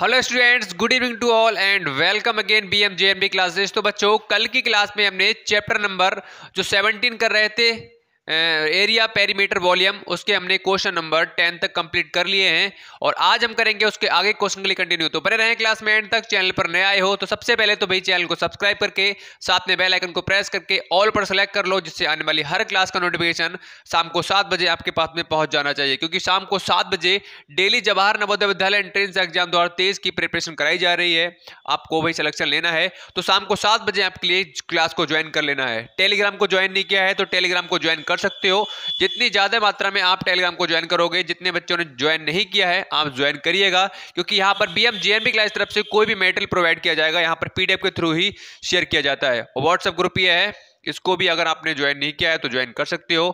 hello students good evening to all and welcome again B M J M B classes तो बच्चों कल की class में हमने चैप्टर नंबर जो 17 कर रहे थे एरिया पेरीमीटर वॉल्यूम उसके हमने क्वेश्चन नंबर टेन तक कंप्लीट कर लिए हैं और आज हम करेंगे उसके आगे क्वेश्चन के लिए कंटिन्यू तो बने रहे क्लास में एंड तक चैनल पर नए आए हो तो सबसे पहले तो भाई चैनल को सब्सक्राइब करके साथ में बेल आइकन को प्रेस करके ऑल पर सेलेक्ट कर लो जिससे आने वाली हर क्लास का नोटिफिकेशन शाम को सात बजे आपके पास में पहुंच जाना चाहिए क्योंकि शाम को सात बजे डेली जवाहर नवोदय विद्यालय एंट्रेंस एग्जाम दो तेज की प्रिपरेशन कराई जा रही है आपको भाई सिलेक्शन लेना है तो शाम को सात बजे आपके लिए क्लास को ज्वाइन कर लेना है टेलीग्राम को ज्वाइन नहीं किया है तो टेलीग्राम को ज्वाइन कर कर सकते हो जितनी ज़्यादा मात्रा में आप टेलीग्राम को ज्वाइन करोगे जितने बच्चों ने ज्वाइन नहीं किया है आप ज्वाइन करिएगा क्योंकि यहाँ पर बीएम एम क्लास तरफ से कोई भी मेटेरियल प्रोवाइड किया जाएगा यहाँ पर पीडीएफ के थ्रू ही शेयर किया जाता है व्हाट्सएप ग्रुप यह है इसको भी अगर आपने ज्वाइन नहीं किया है तो ज्वाइन कर सकते हो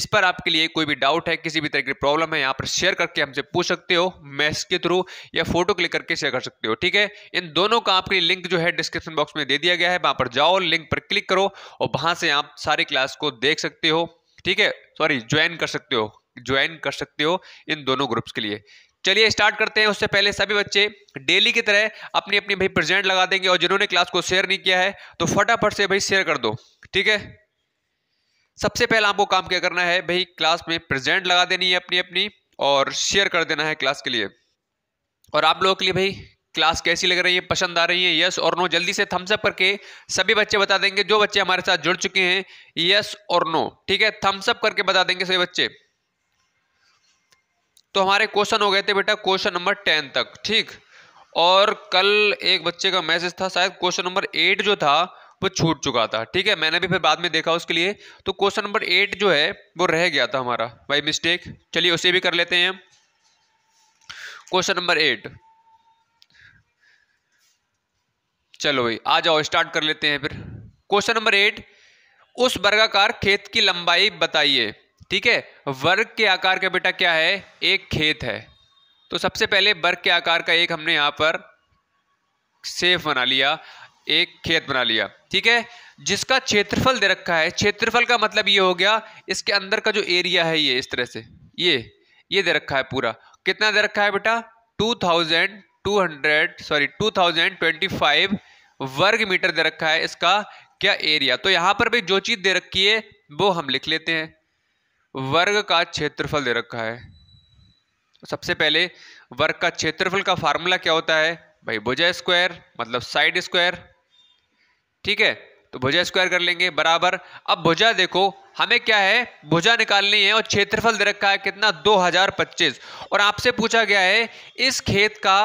इस पर आपके लिए कोई भी डाउट है किसी भी तरह की प्रॉब्लम है यहाँ पर शेयर करके हमसे पूछ सकते हो मैस के थ्रू या फोटो क्लिक करके शेयर कर सकते हो ठीक है इन दोनों का आपके लिंक जो है डिस्क्रिप्शन बॉक्स में दे दिया गया है वहाँ पर जाओ लिंक पर क्लिक करो और वहाँ से आप सारी क्लास को देख सकते हो ठीक है सॉरी ज्वाइन कर सकते हो ज्वाइन कर सकते हो इन दोनों ग्रुप्स के लिए चलिए स्टार्ट करते हैं उससे पहले सभी बच्चे डेली की तरह अपनी अपनी भाई प्रेजेंट लगा देंगे और जिन्होंने क्लास को शेयर नहीं किया है तो फटाफट से भाई शेयर कर दो ठीक है सबसे पहले आपको काम क्या करना है भाई क्लास में प्रेजेंट लगा देनी है अपनी अपनी और शेयर कर देना है क्लास के लिए और आप लोगों के लिए भाई क्लास कैसी लग रही है पसंद आ रही है यस और नो जल्दी से थम्स अप करके सभी बच्चे बता देंगे जो बच्चे हमारे साथ जुड़ चुके हैं यस और नो ठीक है थम्स अप करके बता देंगे सभी बच्चे तो हमारे क्वेश्चन हो गए थे बेटा क्वेश्चन नंबर टेन तक ठीक और कल एक बच्चे का मैसेज था शायद क्वेश्चन नंबर एट जो था वो छूट चुका था ठीक है मैंने भी फिर बाद में देखा उसके लिए तो क्वेश्चन नंबर एट जो है वो रह गया था हमारा बाई मिस्टेक चलिए उसे भी कर लेते हैं क्वेश्चन नंबर एट चलो भाई आ जाओ स्टार्ट कर लेते हैं फिर क्वेश्चन नंबर एट उस वर्गाकार खेत की लंबाई बताइए ठीक है वर्ग के आकार का बेटा क्या है एक खेत है तो सबसे पहले वर्ग के आकार का एक हमने यहां पर सेफ बना लिया एक खेत बना लिया ठीक है जिसका क्षेत्रफल दे रखा है क्षेत्रफल का मतलब ये हो गया इसके अंदर का जो एरिया है ये इस तरह से ये ये दे रखा है पूरा कितना दे रखा है बेटा two thousand two hundred sorry two thousand twenty five वर्ग मीटर दे रखा है इसका क्या एरिया तो यहां पर भी जो चीज़ दे रखी है वो हम लिख लेते हैं वर्ग का क्षेत्रफल दे रखा है सबसे पहले वर्ग का क्षेत्रफल का फार्मूला क्या होता है भाई भुजा स्क्वायर मतलब साइड स्क्वायर ठीक है तो भुजा स्क्वायर कर लेंगे बराबर अब भुजा देखो हमें क्या है भुजा निकालनी है और क्षेत्रफल दे रखा है कितना 2025 और आपसे पूछा गया है इस खेत का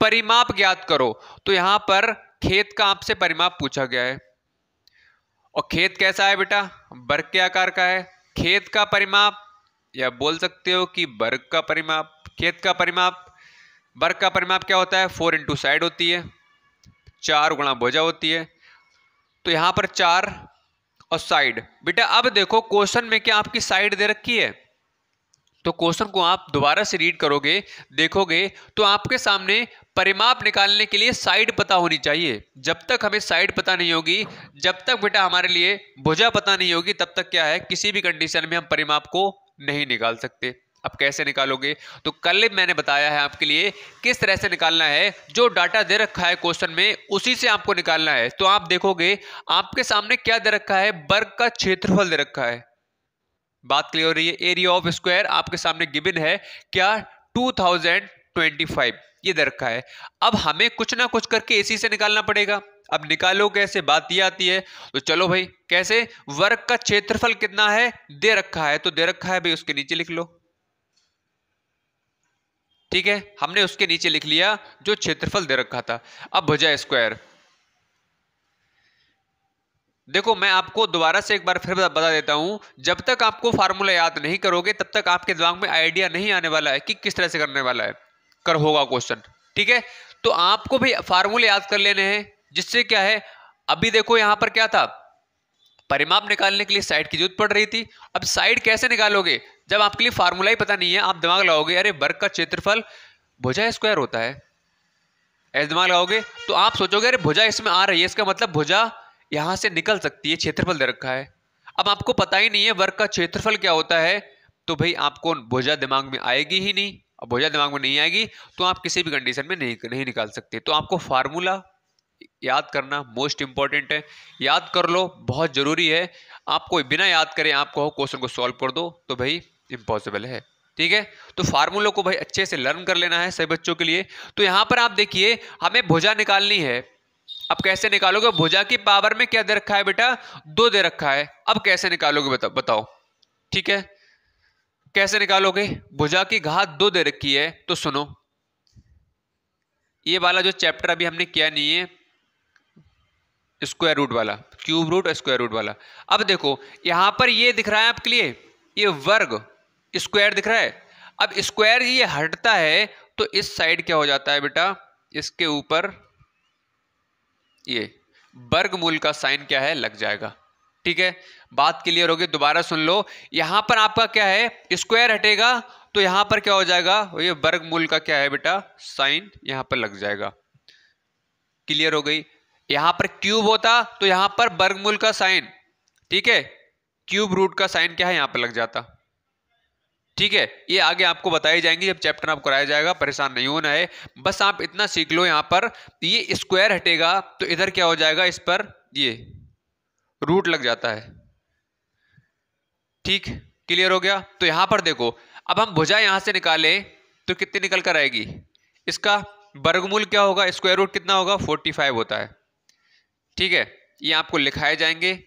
परिमाप ज्ञात करो तो यहां पर खेत का आपसे परिमाप पूछा गया है और खेत कैसा है बेटा वर्ग के आकार का है खेत का परिमाप या बोल सकते हो कि वर्ग का परिमाप खेत का परिमाप वर्ग का परिमाप क्या होता है फोर इंटू साइड होती है चार गुणा भुजा होती है तो यहां पर चार और साइड बेटा अब देखो क्वेश्चन में क्या आपकी साइड दे रखी है तो क्वेश्चन को आप दोबारा से रीड करोगे देखोगे तो आपके सामने परिमाप निकालने के लिए साइड पता होनी चाहिए जब तक हमें साइड पता नहीं होगी जब तक बेटा हमारे लिए भुजा पता नहीं होगी तब तक क्या है किसी भी कंडीशन में हम परिमाप को नहीं निकाल सकते अब कैसे निकालोगे तो कल मैंने बताया है आपके लिए किस तरह से निकालना है जो डाटा दे रखा है क्वेश्चन में उसी से आपको निकालना है तो आप देखोगे आपके सामने क्या दे रखा है वर्ग का क्षेत्रफल दे रखा है बात क्लियर हो रही है एरिया ऑफ स्क्वायर आपके सामने गिबिन है क्या 2025 ये दे रखा है अब हमें कुछ ना कुछ करके इसी से निकालना पड़ेगा अब निकालो कैसे बात ये आती है तो चलो भाई कैसे वर्ग का क्षेत्रफल कितना है दे रखा है तो दे रखा है भाई उसके नीचे लिख लो ठीक है हमने उसके नीचे लिख लिया जो क्षेत्रफल दे रखा था अब भुजा स्क्वायर देखो मैं आपको दोबारा से एक बार फिर बता देता हूँ जब तक आपको फार्मूला याद नहीं करोगे तब तक आपके दिमाग में आइडिया नहीं आने वाला है कि किस तरह से करने वाला है कर होगा क्वेश्चन ठीक है तो आपको भी फार्मूले याद कर लेने हैं जिससे क्या है अभी देखो यहाँ पर क्या था परिमाप निकालने के लिए साइड की जरूरत पड़ रही थी अब साइड कैसे निकालोगे जब आपके लिए फार्मूला ही पता नहीं है आप दिमाग लगाओगे अरे वर्ग का क्षेत्रफल भुजा स्क्वायर होता है ऐसे दिमाग लाओगे तो आप सोचोगे अरे भुजा इसमें आ रही है इसका मतलब भुजा यहां से निकल सकती है क्षेत्रफल दे रखा है अब आपको पता ही नहीं है वर्ग का क्षेत्रफल क्या होता है तो भाई आपको भुजा दिमाग में आएगी ही नहीं अब भुजा दिमाग में नहीं आएगी तो आप किसी भी कंडीशन में नहीं नहीं निकाल सकते तो आपको फार्मूला याद करना मोस्ट इंपॉर्टेंट है याद कर लो बहुत ज़रूरी है आपको बिना याद करें आप कहो क्वेश्चन को सॉल्व कर दो तो भाई इम्पॉसिबल है ठीक है तो फार्मूलों को भाई अच्छे से लर्न कर लेना है सभी बच्चों के लिए तो यहाँ पर आप देखिए हमें भुजा निकालनी है अब कैसे निकालोगे भुजा की पावर में क्या दे रखा है बेटा दो दे रखा है अब कैसे निकालोगे बताओ बताओ ठीक है कैसे निकालोगे भुजा की घात दो दे रखी है तो सुनो ये वाला जो चैप्टर अभी हमने किया नहीं है स्क्वायर रूट वाला क्यूब रूट स्क्वायर रूट वाला अब देखो यहां पर ये दिख रहा है आपके लिए ये वर्ग स्क्वायर दिख रहा है अब स्क्वायर ये हटता है तो इस साइड क्या हो जाता है बेटा इसके ऊपर ये वर्ग मूल का साइन क्या है लग जाएगा ठीक है बात क्लियर होगी दोबारा सुन लो यहां पर आपका क्या है स्क्वायर हटेगा तो यहां पर क्या हो जाएगा ये वर्ग मूल का क्या है बेटा साइन यहां पर लग जाएगा क्लियर हो गई यहां पर क्यूब होता तो यहां पर वर्गमूल का साइन ठीक है क्यूब रूट का साइन क्या है यहां पर लग जाता ठीक है ये आगे आपको बताई जाएंगे जब चैप्टर आप कराया जाएगा परेशान नहीं होना है बस आप इतना सीख लो यहाँ पर ये स्क्वायर हटेगा तो इधर क्या हो जाएगा इस पर ये रूट लग जाता है ठीक क्लियर हो गया तो यहां पर देखो अब हम भुजा यहां से निकालें तो कितनी निकल कर आएगी इसका वर्गमूल क्या होगा स्क्वायर रूट कितना होगा 45 होता है ठीक है ये आपको लिखाए जाएंगे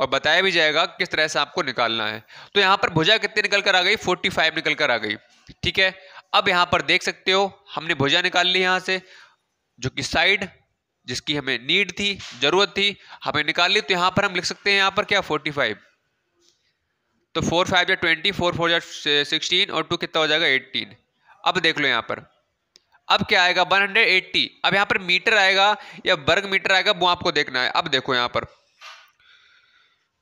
और बताया भी जाएगा किस तरह से आपको निकालना है तो यहाँ पर भुजा कितनी निकल कर आ गई 45 निकल कर आ गई ठीक है अब यहाँ पर देख सकते हो हमने भुजा निकाल ली यहाँ से जो कि साइड जिसकी हमें नीड थी जरूरत थी हमें निकाल ली तो यहाँ पर हम लिख सकते हैं यहाँ पर क्या 45 तो फोर फाइव या ट्वेंटी फोर फोर या सिक्सटीन और टू कितना हो जाएगा एट्टीन अब देख लो यहाँ पर अब क्या आएगा 180 अब यहाँ पर मीटर आएगा या वर्ग मीटर आएगा वो आपको देखना है अब देखो यहाँ पर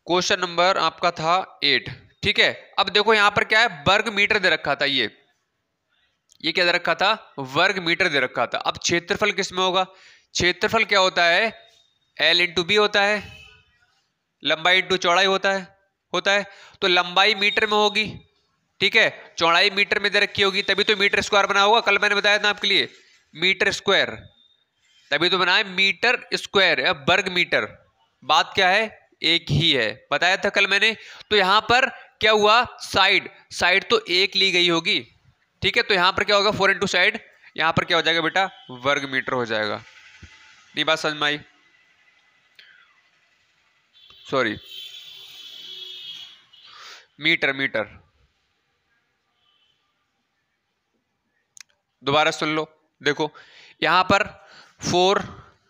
क्वेश्चन नंबर आपका था एट ठीक है अब देखो यहां पर क्या है वर्ग मीटर दे रखा था ये ये क्या दे रखा था वर्ग मीटर दे रखा था अब क्षेत्रफल किसमें होगा क्षेत्रफल क्या होता है एल इंटू बी होता है लंबाई इंटू चौड़ाई होता है होता है तो लंबाई मीटर में होगी ठीक है चौड़ाई मीटर में दे रखी होगी तभी तो मीटर स्क्वायर बना होगा कल मैंने बताया था आपके लिए मीटर स्क्वायर तभी तो बना है मीटर स्क्वायर या वर्ग मीटर बात क्या है एक ही है बताया था कल मैंने तो यहां पर क्या हुआ साइड साइड तो एक ली गई होगी ठीक है तो यहां पर क्या होगा फोर इंटू साइड यहां पर क्या हो जाएगा बेटा वर्ग मीटर हो जाएगा नहीं बात समझ में आई सॉरी मीटर मीटर दोबारा सुन लो देखो यहां पर फोर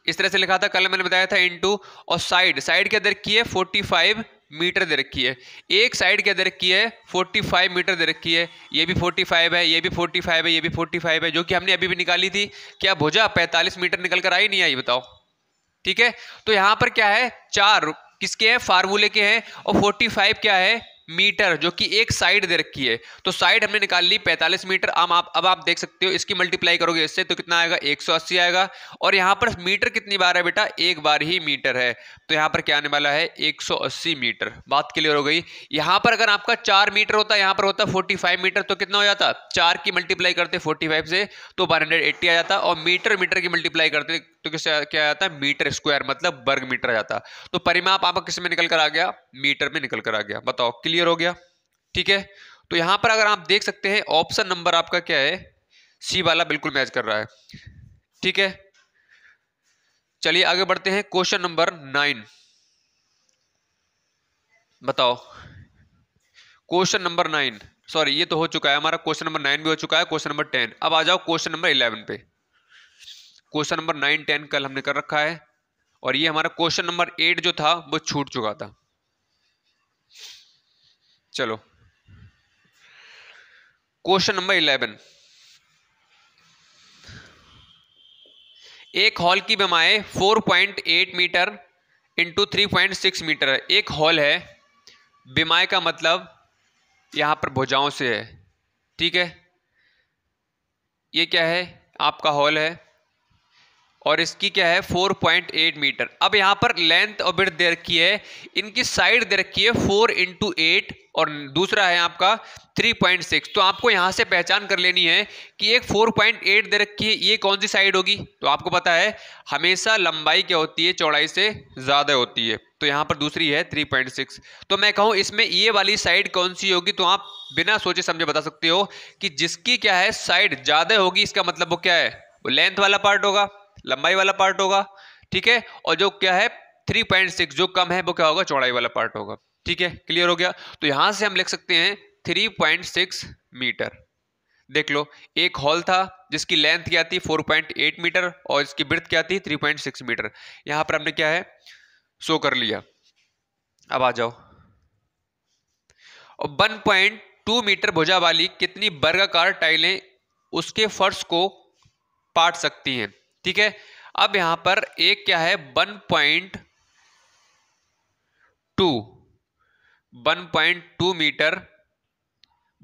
इस तरह से लिखा था कल मैंने बताया था इनटू और साइड साइड के अंदर की है 45 मीटर दे रखी है एक साइड के अंदर की है 45 मीटर दे रखी है ये भी 45 है ये भी 45 है ये भी 45 है जो कि हमने अभी भी निकाली थी क्या भोजा 45 मीटर निकल कर आई नहीं आई बताओ ठीक है तो यहाँ पर क्या है चार किसके हैं फार्मूले के हैं और फोर्टी क्या है मीटर जो कि एक साइड दे रखी है तो साइड हमने निकाल ली 45 मीटर अब आप अब आप देख सकते हो इसकी मल्टीप्लाई करोगे इससे तो कितना आएगा 180 आएगा और यहाँ पर मीटर कितनी बार है बेटा एक बार ही मीटर है तो यहाँ पर क्या आने वाला है 180 मीटर बात क्लियर हो गई यहाँ पर अगर आपका चार मीटर होता यहाँ पर होता फोर्टी मीटर तो कितना हो जाता चार की मल्टीप्लाई करते फोर्टी से तो वन आ जाता और मीटर मीटर की मल्टीप्लाई करते तो किसे क्या आता है मीटर स्क्वायर मतलब वर्ग मीटर आ जाता तो परिमाप आपका किस में निकल कर आ गया मीटर में निकल कर आ गया बताओ क्लियर हो गया ठीक है तो यहां पर अगर आप देख सकते हैं ऑप्शन नंबर आपका क्या है सी वाला बिल्कुल मैच कर रहा है ठीक है चलिए आगे बढ़ते हैं क्वेश्चन नंबर नाइन बताओ क्वेश्चन नंबर नाइन सॉरी ये तो हो चुका है हमारा क्वेश्चन नंबर नाइन भी हो चुका है क्वेश्चन नंबर टेन अब आ जाओ क्वेश्चन नंबर इलेवन पे क्वेश्चन नंबर नाइन टेन कल हमने कर रखा है और ये हमारा क्वेश्चन नंबर एट जो था वो छूट चुका था चलो क्वेश्चन नंबर इलेवन एक हॉल की point 4.8 metre into six metre है एक हॉल है बीमाए का मतलब यहां पर भुजाओं से है ठीक है ये क्या है आपका हॉल है और इसकी क्या है 4.8 मीटर अब यहाँ पर लेंथ और ब्रिथ दे रखी है इनकी साइड दे रखी है 4 इंटू एट और दूसरा है आपका 3.6 तो आपको यहाँ से पहचान कर लेनी है कि एक 4.8 दे रखी है ये कौन सी साइड होगी तो आपको पता है हमेशा लंबाई क्या होती है चौड़ाई से ज़्यादा होती है तो यहाँ पर दूसरी है 3.6 तो मैं कहूँ इसमें ये वाली साइड कौन सी होगी तो आप बिना सोचे समझे बता सकते हो कि जिसकी क्या है साइड ज़्यादा होगी इसका मतलब वो क्या है वो लेंथ वाला पार्ट होगा लंबाई वाला पार्ट होगा ठीक है और जो क्या है थ्री पॉइंट सिक्स जो कम है वो क्या होगा चौड़ाई वाला पार्ट होगा ठीक है क्लियर हो गया तो यहां से हम लिख सकते हैं थ्री पॉइंट सिक्स मीटर देख लो एक हॉल था जिसकी लेंथ क्या थी फोर पॉइंट एट मीटर और इसकी ब्रथ क्या थी थ्री पॉइंट सिक्स मीटर यहां पर हमने क्या है शो कर लिया अब आ जाओ और टू मीटर भुजा वाली कितनी वर्गाकार टाइलें उसके फर्श को पाट सकती हैं ठीक है अब यहां पर एक क्या है one point two one point two metre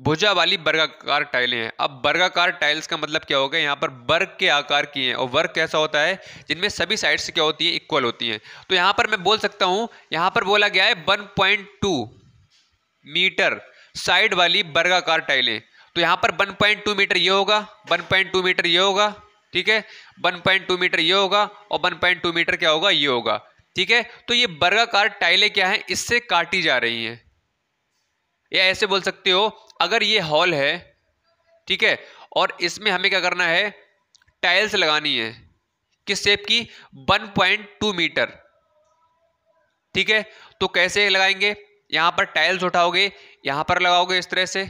भुजा वाली वर्गाकार टाइलें हैं अब वर्गाकार टाइल्स का मतलब क्या होगा यहाँ पर वर्ग के आकार की हैं और वर्ग कैसा होता है जिनमें सभी साइड्स क्या होती है इक्वल होती हैं तो यहाँ पर मैं बोल सकता हूँ यहाँ पर बोला गया है 1.2 मीटर साइड वाली वर्गाकार टाइलें तो यहाँ पर 1.2 मीटर ये होगा 1.2 मीटर ये होगा ठीक है 1.2 मीटर ये होगा और 1.2 मीटर क्या होगा ये होगा ठीक है तो ये वर्गाकार टाइलें क्या हैं इससे काटी जा रही हैं या ऐसे बोल सकते हो अगर ये हॉल है ठीक है और इसमें हमें क्या करना है टाइल्स लगानी है किस शेप की 1.2 मीटर ठीक है तो कैसे लगाएंगे यहां पर टाइल्स उठाओगे यहां पर लगाओगे इस तरह से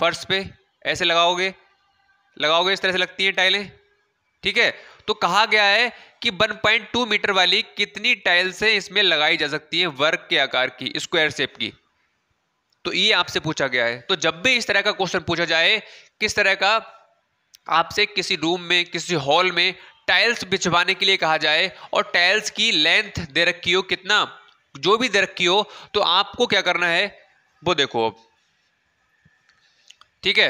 फर्श पे ऐसे लगाओगे लगाओगे इस तरह से लगती हैं टाइलें ठीक है तो कहा गया है कि 1.2 मीटर वाली कितनी टाइल्स हैं इसमें लगाई जा सकती हैं वर्ग के आकार की स्क्वायर शेप की तो ये आपसे पूछा गया है तो जब भी इस तरह का क्वेश्चन पूछा जाए किस तरह का आपसे किसी रूम में किसी हॉल में टाइल्स बिछवाने के लिए कहा जाए और टाइल्स की लेंथ दे रखी हो कितना जो भी दे रखी हो तो आपको क्या करना है वो देखो अब ठीक है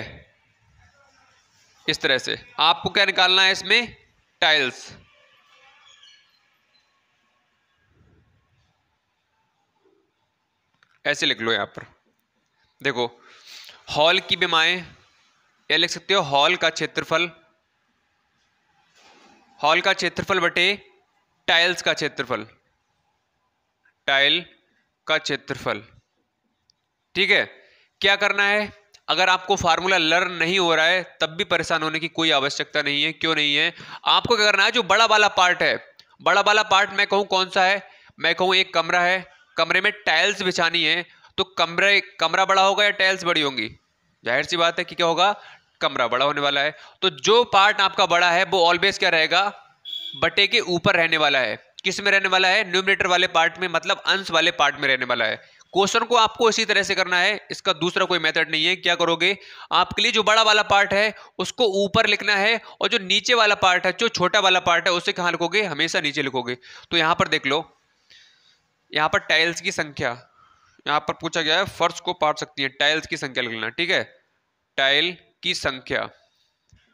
इस तरह से आपको क्या निकालना है इसमें टाइल्स ऐसे लिख लो यहां पर देखो हॉल की बीमाएं या लिख सकते हो हॉल का क्षेत्रफल हॉल का क्षेत्रफल बटे टाइल्स का क्षेत्रफल टाइल का क्षेत्रफल ठीक है क्या करना है अगर आपको फार्मूला लर्न नहीं हो रहा है तब भी परेशान होने की कोई आवश्यकता नहीं है क्यों नहीं है आपको क्या करना है जो बड़ा वाला पार्ट है बड़ा वाला पार्ट मैं कहूँ कौन सा है मैं कहूँ एक कमरा है कमरे में टाइल्स बिछानी है तो कमरे कमरा बड़ा होगा या टाइल्स बड़ी होंगी जाहिर सी बात है कि क्या होगा कमरा बड़ा होने वाला है तो जो पार्ट आपका बड़ा है वो ऑलवेज क्या रहेगा बटे के ऊपर रहने वाला है किस में रहने वाला है न्यूमिनेटर वाले पार्ट में मतलब अंश वाले पार्ट में रहने वाला है क्वेश्चन को आपको इसी तरह से करना है इसका दूसरा कोई मेथड नहीं है क्या करोगे आपके लिए जो बड़ा वाला पार्ट है उसको ऊपर लिखना है और जो नीचे वाला पार्ट है जो छोटा वाला पार्ट है उसे कहाँ लिखोगे हमेशा नीचे लिखोगे तो यहाँ पर देख लो यहाँ पर टाइल्स की संख्या यहाँ पर पूछा गया है फर्श को पाट सकती है टाइल्स की संख्या लिख लेना ठीक है टाइल की संख्या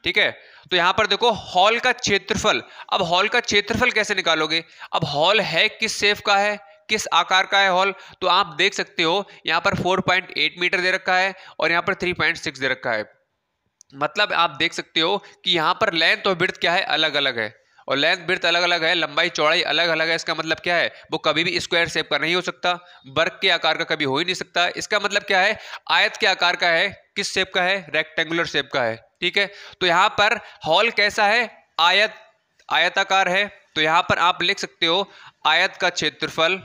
ठीक है तो यहां पर देखो हॉल का क्षेत्रफल अब हॉल का क्षेत्रफल कैसे निकालोगे अब हॉल है किस सेफ का है किस आकार का है हॉल तो आप देख सकते हो यहाँ पर 4.8 मीटर दे रखा है और यहाँ पर 3.6 दे रखा है मतलब आप देख सकते हो कि यहाँ पर लेंथ और ब्रथ क्या है अलग अलग है और लेंथ ब्रथ अलग अलग है लंबाई चौड़ाई अलग अलग है इसका मतलब क्या है वो कभी भी स्क्वायर शेप का नहीं हो सकता वर्ग के आकार का कभी हो ही नहीं सकता इसका मतलब क्या है आयत के आकार का है किस शेप का है रेक्टेंगुलर शेप का है ठीक है तो यहाँ पर हॉल कैसा है आयत आयताकार है तो यहाँ पर आप लिख सकते हो आयत का क्षेत्रफल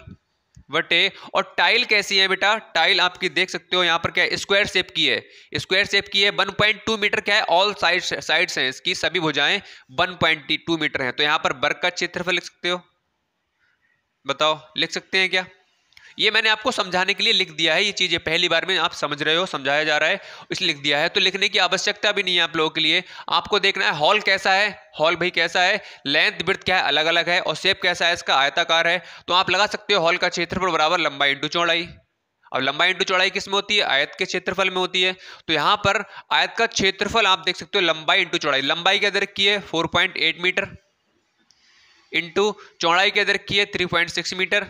बटे और टाइल कैसी है बेटा टाइल आपकी देख सकते हो यहाँ पर क्या है स्क्वायर शेप की है स्क्वायर शेप की है 1.2 मीटर क्या है ऑल साइड साइड्स हैं इसकी सभी भुजाएं 1.2 मीटर हैं तो यहाँ पर वर्ग का क्षेत्रफल लिख सकते हो बताओ लिख सकते हैं क्या ये मैंने आपको समझाने के लिए लिख दिया है ये चीज़ें पहली बार में आप समझ रहे हो समझाया जा रहा है इसलिए लिख दिया है तो लिखने की आवश्यकता भी नहीं है आप लोगों के लिए आपको देखना है हॉल कैसा है हॉल भाई कैसा है लेंथ ब्रथ क्या है अलग अलग है और शेप कैसा है इसका आयताकार है तो आप लगा सकते हो हॉल का क्षेत्रफल बराबर लंबाई इंटू चौड़ाई अब लंबाई इंटू चौड़ाई किस में होती है आयत के क्षेत्रफल में होती है तो यहाँ पर आयत का क्षेत्रफल आप देख सकते हो लंबाई इंटू चौड़ाई लंबाई के अंदर की है four point eight metre into चौड़ाई के अंदर की है three point six metre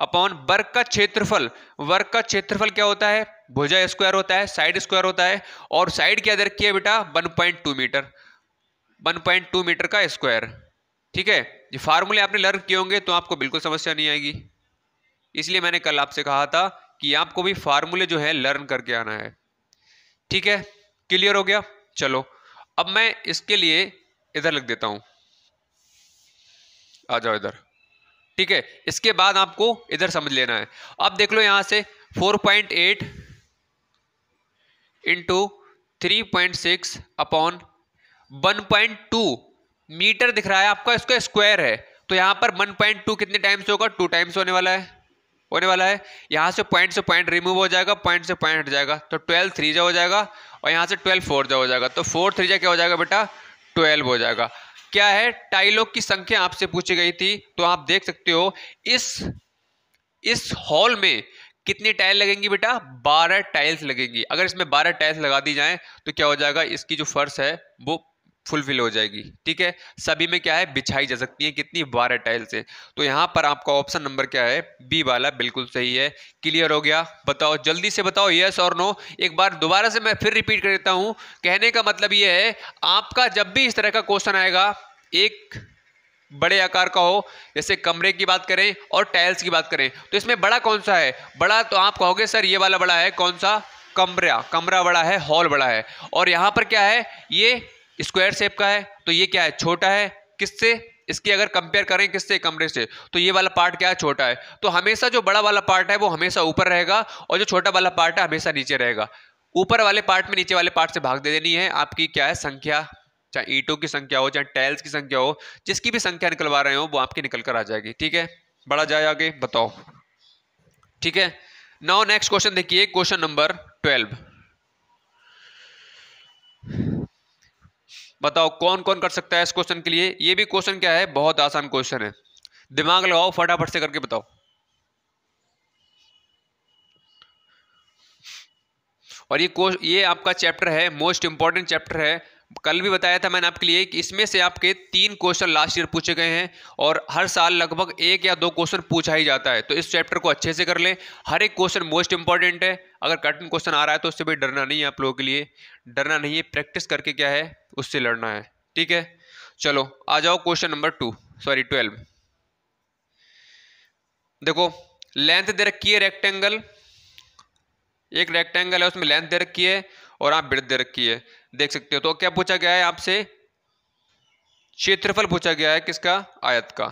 upon वर्ग का क्षेत्रफल वर्ग का क्षेत्रफल क्या होता है भुजा स्क्वायर होता है साइड स्क्वायर होता है और साइड क्या दर किया बेटा 1.2 मीटर 1.2 मीटर का स्क्वायर ठीक है ये फार्मूले आपने लर्न किए होंगे तो आपको बिल्कुल समस्या नहीं आएगी इसलिए मैंने कल आपसे कहा था कि आपको भी फार्मूले जो है लर्न करके आना है ठीक है क्लियर हो गया चलो अब मैं इसके लिए इधर लिख देता हूं आ जाओ इधर ठीक है इसके बाद आपको इधर समझ लेना है अब देख लो यहां से 4.8 point eight into three point upon one two metre दिख रहा है आपका इसका स्क्वायर है तो यहां पर 1.2 कितने टाइम्स होगा टू टाइम्स होने वाला है होने वाला है यहां से पॉइंट से पॉइंट रिमूव हो जाएगा पॉइंट से पॉइंट हट जाएगा तो ट्वेल्व थ्री जा हो जाएगा और यहां से ट्वेल्व फोर जा हो जाएगा तो फोर थ्री जा क्या हो जाएगा बेटा ट्वेल्व हो जाएगा क्या है टाइलों की संख्या आपसे पूछी गई थी तो आप देख सकते हो इस इस हॉल में कितनी टाइल लगेंगी बेटा बारह टाइल्स लगेंगी अगर इसमें बारह टाइल्स लगा दी जाए तो क्या हो जाएगा इसकी जो फर्श है वो फुलफिल हो जाएगी ठीक है सभी में क्या है बिछाई जा सकती है कितनी बारह टाइल से तो यहाँ पर आपका ऑप्शन नंबर क्या है बी वाला बिल्कुल सही है क्लियर हो गया बताओ जल्दी से बताओ यस और नो एक बार दोबारा से मैं फिर रिपीट कर देता हूँ कहने का मतलब ये है आपका जब भी इस तरह का क्वेश्चन आएगा एक बड़े आकार का हो जैसे कमरे की बात करें और टाइल्स की बात करें तो इसमें बड़ा कौन सा है बड़ा तो आप कहोगे सर ये वाला बड़ा है कौन सा कमरा कमरा बड़ा है हॉल बड़ा है और यहाँ पर क्या है ये स्क्वायर शेप का है तो ये क्या है छोटा है किससे इसकी अगर कंपेयर करें किससे कमरे से तो ये वाला पार्ट क्या है छोटा है तो हमेशा जो बड़ा वाला पार्ट है वो हमेशा ऊपर रहेगा और जो छोटा वाला पार्ट है हमेशा नीचे रहेगा ऊपर वाले पार्ट में नीचे वाले पार्ट से भाग दे देनी है आपकी क्या है संख्या चाहे ईंटों की संख्या हो चाहे टाइल्स की संख्या हो जिसकी भी संख्या निकलवा रहे हो वो आपकी निकल कर आ जाएगी ठीक है बढ़ा जाए आगे बताओ ठीक है नाउ नेक्स्ट क्वेश्चन देखिए क्वेश्चन नंबर ट्वेल्व बताओ कौन कौन कर सकता है इस क्वेश्चन के लिए ये भी क्वेश्चन क्या है बहुत आसान क्वेश्चन है दिमाग लगाओ फटाफट से करके बताओ और ये ये आपका चैप्टर है मोस्ट इंपॉर्टेंट चैप्टर है कल भी बताया था मैंने आपके लिए कि इसमें से आपके तीन क्वेश्चन लास्ट ईयर पूछे गए हैं और हर साल लगभग एक या दो क्वेश्चन पूछा ही जाता है तो इस चैप्टर को अच्छे से कर लें हर एक क्वेश्चन मोस्ट इंपॉर्टेंट है अगर कठिन क्वेश्चन आ रहा है तो उससे भी डरना नहीं है आप लोगों के लिए डरना नहीं है प्रैक्टिस करके क्या है उससे लड़ना है ठीक है चलो आ जाओ question number two sorry twelve देखो लेंथ दे रखी है रेक्टेंगल एक रेक्टेंगल है उसमें लेंथ दे रखी है और आप ब्रेथ दे रखी है देख सकते हो तो क्या पूछा गया है आपसे क्षेत्रफल पूछा गया है किसका आयत का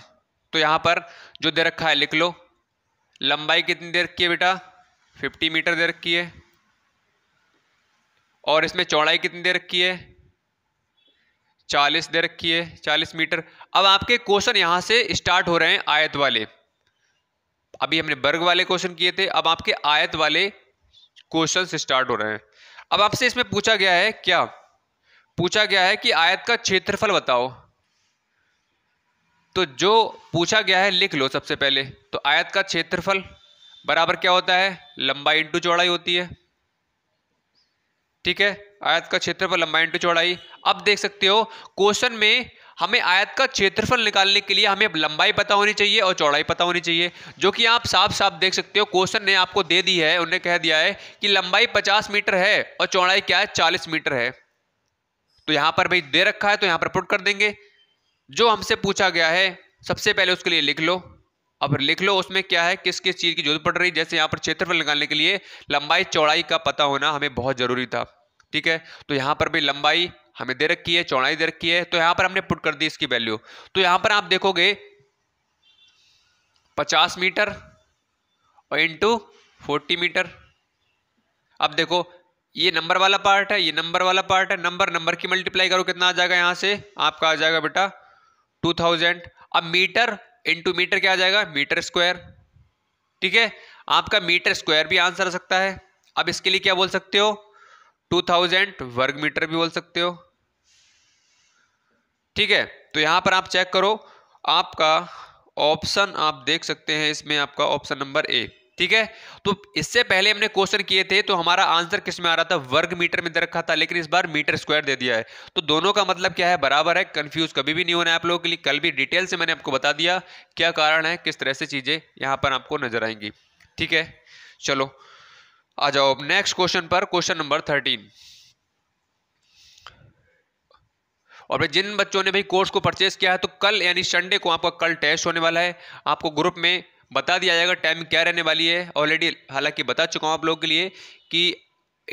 तो यहां पर जो दे रखा है लिख लो लंबाई कितनी दे रखी है बेटा 50 मीटर दे रखी है और इसमें चौड़ाई कितनी दे रखी है 40 दे रखी है 40 मीटर अब आपके क्वेश्चन यहां से स्टार्ट हो रहे हैं आयत वाले अभी हमने वर्ग वाले क्वेश्चन किए थे अब आपके आयत वाले क्वेश्चन स्टार्ट हो रहे हैं अब आपसे इसमें पूछा गया है क्या पूछा गया है कि आयत का क्षेत्रफल बताओ तो जो पूछा गया है लिख लो सबसे पहले तो आयत का क्षेत्रफल बराबर क्या होता है लंबाई इंटू चौड़ाई होती है ठीक है आयत का क्षेत्रफल लंबाई इंटू चौड़ाई अब देख सकते हो क्वेश्चन में हमें आयत का क्षेत्रफल निकालने के लिए हमें लंबाई पता होनी चाहिए और चौड़ाई पता होनी चाहिए जो कि आप साफ साफ देख सकते हो क्वेश्चन ने आपको दे दी है उन्हें कह दिया है कि लंबाई पचास मीटर है और चौड़ाई क्या है चालीस मीटर है तो यहाँ पर भाई दे रखा है तो यहाँ पर पुट कर देंगे जो हमसे पूछा गया है सबसे पहले उसके लिए लिख लो अब लिख लो उसमें क्या है किस किस चीज़ की जरूरत पड़ रही जैसे यहाँ पर क्षेत्रफल निकालने के लिए लंबाई चौड़ाई का पता होना हमें बहुत ज़रूरी था ठीक है तो यहाँ पर भी लंबाई हमें दे रखी है चौड़ाई दे रखी है तो यहां पर हमने पुट कर दी इसकी वैल्यू तो यहां पर आप देखोगे पचास मीटर और इंटू फोर्टी मीटर अब देखो ये नंबर वाला पार्ट है ये नंबर वाला पार्ट है नंबर नंबर की मल्टीप्लाई करो कितना आ जाएगा यहां से आपका आ जाएगा बेटा टू थाउजेंड अब मीटर इंटू मीटर क्या आ जाएगा मीटर स्क्वायर ठीक है आपका मीटर स्क्वायर भी आंसर आ सकता है अब इसके लिए क्या बोल सकते हो टू थाउजेंड वर्ग मीटर भी बोल सकते हो ठीक है तो यहाँ पर आप चेक करो आपका ऑप्शन आप देख सकते हैं इसमें आपका ऑप्शन नंबर ए ठीक है तो इससे पहले हमने क्वेश्चन किए थे तो हमारा आंसर किस में आ रहा था वर्ग मीटर में दे रखा था लेकिन इस बार मीटर स्क्वायर दे दिया है तो दोनों का मतलब क्या है बराबर है कंफ्यूज कभी भी नहीं होना है आप लोगों के लिए कल भी डिटेल से मैंने आपको बता दिया क्या कारण है किस तरह से चीज़ें यहां पर आपको नजर आएंगी ठीक है चलो आ जाओ नेक्स्ट क्वेश्चन पर क्वेश्चन नंबर थर्टीन और भाई जिन बच्चों ने भाई कोर्स को परचेस किया है तो कल यानी संडे को आपका कल टेस्ट होने वाला है आपको ग्रुप में बता दिया जाएगा टाइम क्या रहने वाली है ऑलरेडी हालांकि बता चुका हूँ आप लोगों के लिए कि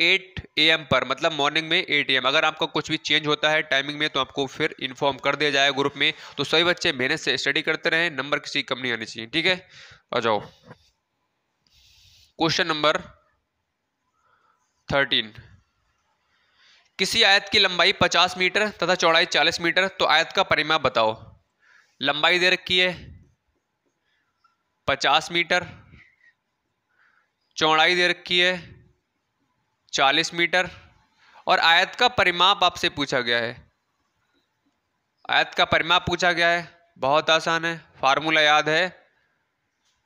8 एम पर मतलब मॉर्निंग में 8 एम अगर आपका कुछ भी चेंज होता है टाइमिंग में तो आपको फिर इन्फॉर्म कर दिया जाएगा ग्रुप में तो सभी बच्चे मेहनत से स्टडी करते रहें नंबर किसी कम नहीं आने चाहिए ठीक है आ जाओ क्वेश्चन नंबर थर्टीन किसी आयत की लंबाई 50 मीटर तथा चौड़ाई 40 मीटर तो आयत का परिमाप बताओ लंबाई दे रखी है 50 मीटर चौड़ाई दे रखी है 40 मीटर और आयत का परिमाप आपसे पूछा गया है आयत का परिमाप पूछा गया है बहुत आसान है फार्मूला याद है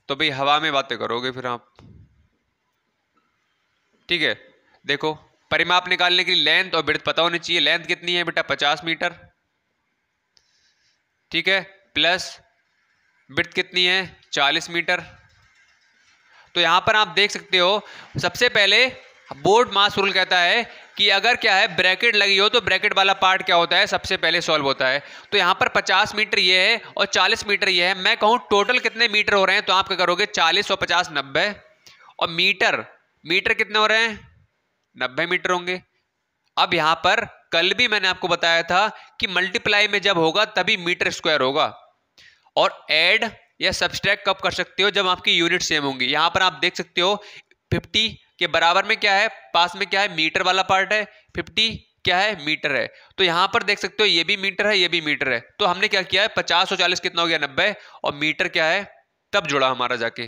तो भाई हवा में बातें करोगे फिर आप ठीक है देखो परिमाप निकालने के लिए लेंथ और ब्रेथ पता होनी चाहिए लेंथ कितनी है बेटा पचास मीटर ठीक है प्लस ब्रेथ कितनी है चालीस मीटर तो यहां पर आप देख सकते हो सबसे पहले बोर्ड मास रूल कहता है कि अगर क्या है ब्रैकेट लगी हो तो ब्रैकेट वाला पार्ट क्या होता है सबसे पहले सॉल्व होता है तो यहां पर 50 मीटर ये है और 40 मीटर ये है मैं कहूं टोटल कितने मीटर हो रहे हैं तो आप क्या करोगे 40 और 50 नब्बे और मीटर मीटर कितने हो रहे हैं नब्बे मीटर होंगे अब यहां पर कल भी मैंने आपको बताया था कि मल्टीप्लाई में जब होगा तभी मीटर स्क्वायर होगा और एड या सब्सट्रैक्ट कब कर सकते हो जब आपकी यूनिट सेम होंगी यहां पर आप देख सकते हो 50 के बराबर में क्या है पास में क्या है मीटर वाला पार्ट है 50 क्या है मीटर है तो यहां पर देख सकते हो ये भी मीटर है ये भी मीटर है तो हमने क्या किया है पचास और चालीस कितना हो गया नब्बे और मीटर क्या है तब जुड़ा हमारा जाके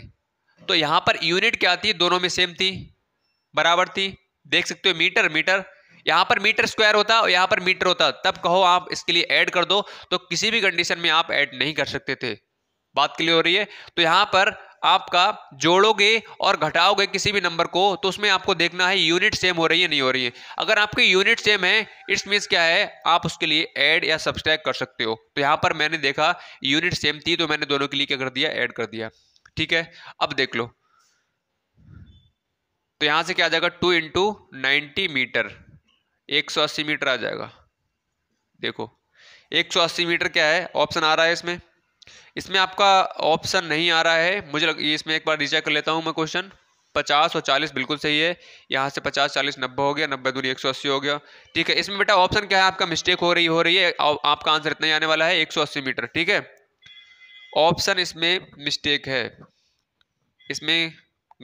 तो यहां पर यूनिट क्या थी दोनों में सेम थी बराबर थी देख सकते हो मीटर मीटर यहाँ पर मीटर स्क्वायर होता और यहाँ पर मीटर होता तब कहो आप इसके लिए ऐड कर दो तो किसी भी कंडीशन में आप ऐड नहीं कर सकते थे बात क्लियर हो रही है तो यहाँ पर आपका जोड़ोगे और घटाओगे किसी भी नंबर को तो उसमें आपको देखना है यूनिट सेम हो रही है नहीं हो रही है अगर आपकी यूनिट सेम है इट्स मीन्स क्या है आप उसके लिए ऐड या सब्सक्राइब कर सकते हो तो यहाँ पर मैंने देखा यूनिट सेम थी तो मैंने दोनों के लिए क्या कर दिया ऐड कर दिया ठीक है अब देख लो तो यहाँ से क्या आ जाएगा टू इंटू नाइन्टी मीटर एक सौ अस्सी मीटर आ जाएगा देखो एक सौ अस्सी मीटर क्या है ऑप्शन आ रहा है इसमें इसमें आपका ऑप्शन नहीं आ रहा है मुझे लग इसमें एक बार रिचेक कर लेता हूँ मैं क्वेश्चन पचास और चालीस बिल्कुल सही है यहाँ से पचास चालीस नब्बे हो गया नब्बे दूरी एक सौ अस्सी हो गया ठीक है इसमें बेटा ऑप्शन क्या है आपका मिस्टेक हो रही हो रही है आपका आंसर इतना ही आने वाला है एक सौ अस्सी मीटर ठीक है ऑप्शन इसमें मिस्टेक है इसमें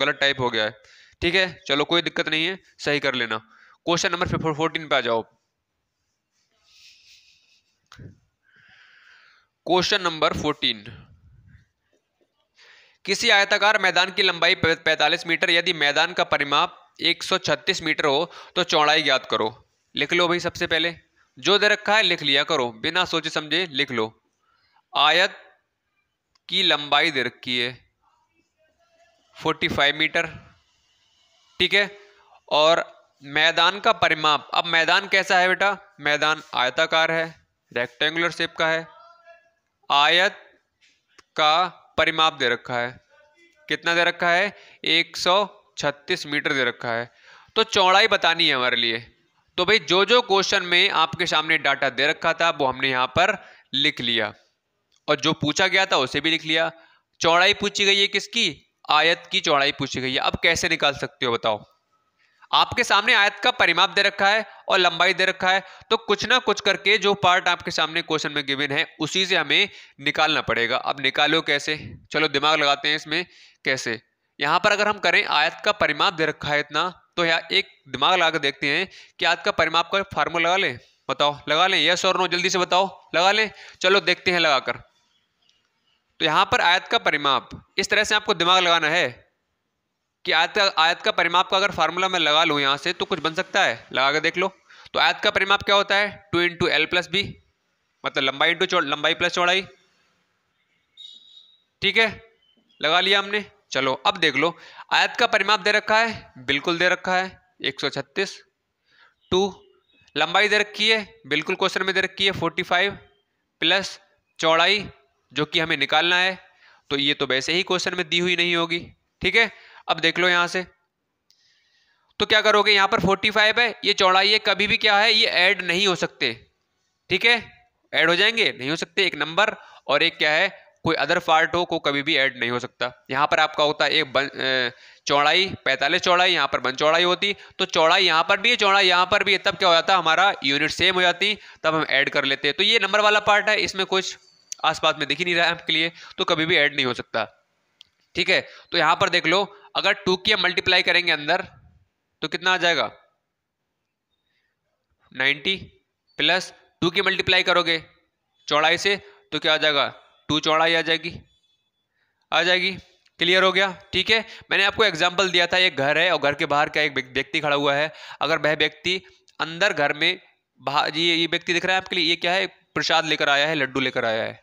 गलत टाइप हो गया है ठीक है चलो कोई दिक्कत नहीं है सही कर लेना क्वेश्चन नंबर फोर्टीन पे आ जाओ क्वेश्चन नंबर फोर्टीन किसी आयताकार मैदान की लंबाई 45 मीटर यदि मैदान का परिमाप 136 मीटर हो तो चौड़ाई ज्ञात करो लिख लो भाई सबसे पहले जो दे रखा है लिख लिया करो बिना सोचे समझे लिख लो आयत की लंबाई दे रखी है 45 मीटर ठीक है और मैदान का परिमाप अब मैदान कैसा है बेटा मैदान आयताकार है रेक्टेंगुलर शेप का है आयत का परिमाप दे रखा है कितना दे रखा है 136 मीटर दे रखा है तो चौड़ाई बतानी है हमारे लिए तो भाई जो जो क्वेश्चन में आपके सामने डाटा दे रखा था वो हमने यहाँ पर लिख लिया और जो पूछा गया था उसे भी लिख लिया चौड़ाई पूछी गई है किसकी आयत की चौड़ाई पूछी गई है अब कैसे निकाल सकते हो बताओ आपके सामने आयत का परिमाप दे रखा है और लंबाई दे रखा है तो कुछ ना कुछ करके जो पार्ट आपके सामने क्वेश्चन में गिवन है उसी से हमें निकालना पड़ेगा अब निकालो कैसे चलो दिमाग लगाते हैं इसमें कैसे यहां पर अगर हम करें आयत का परिमाप दे रखा है इतना तो यहाँ एक दिमाग लगा देखते हैं कि आयत का परिमाप का फार्मूला लगा लें बताओ लगा लें यस और नो जल्दी से बताओ लगा लें चलो देखते हैं लगाकर तो यहाँ पर आयत का परिमाप इस तरह से आपको दिमाग लगाना है कि आयत का आयत का परिमाप का अगर फार्मूला मैं लगा लूँ यहाँ से तो कुछ बन सकता है लगा के देख लो तो आयत का परिमाप क्या होता है two into L plus B मतलब लंबाई इंटू लंबाई प्लस चौड़ाई ठीक है लगा लिया हमने चलो अब देख लो आयत का परिमाप दे रखा है बिल्कुल दे रखा है एक सौ छत्तीस टू लंबाई दे रखी है बिल्कुल क्वेश्चन में दे रखी है फोर्टी फाइव प्लस चौड़ाई जो कि हमें निकालना है तो ये तो वैसे ही क्वेश्चन में दी हुई नहीं होगी ठीक है अब देख लो यहां से तो क्या करोगे यहाँ पर 45 है ये चौड़ाई है कभी भी क्या है ये ऐड नहीं हो सकते ठीक है ऐड हो जाएंगे नहीं हो सकते एक नंबर और एक क्या है कोई अदर पार्ट हो को कभी भी ऐड नहीं हो सकता यहां पर आपका होता है एक बन चौड़ाई पैंतालीस चौड़ाई यहां पर बन चौड़ाई होती तो चौड़ाई यहां पर भी है चौड़ाई यहां पर भी है तब क्या हो जाता हमारा यूनिट सेम हो जाती तब हम ऐड कर लेते तो ये नंबर वाला पार्ट है इसमें कुछ आसपास में दिख ही नहीं रहा है आपके लिए तो कभी भी ऐड नहीं हो सकता ठीक है तो यहाँ पर देख लो अगर टू की हम मल्टीप्लाई करेंगे अंदर तो कितना आ जाएगा 90 प्लस टू की मल्टीप्लाई करोगे चौड़ाई से तो क्या आ जाएगा टू चौड़ाई आ जाएगी आ जाएगी क्लियर हो गया ठीक है मैंने आपको एग्जाम्पल दिया था एक घर है और घर के बाहर का एक व्यक्ति खड़ा हुआ है अगर वह व्यक्ति अंदर घर में बाहर ये ये व्यक्ति दिख रहा है आपके लिए ये क्या है प्रसाद लेकर आया है लड्डू लेकर आया है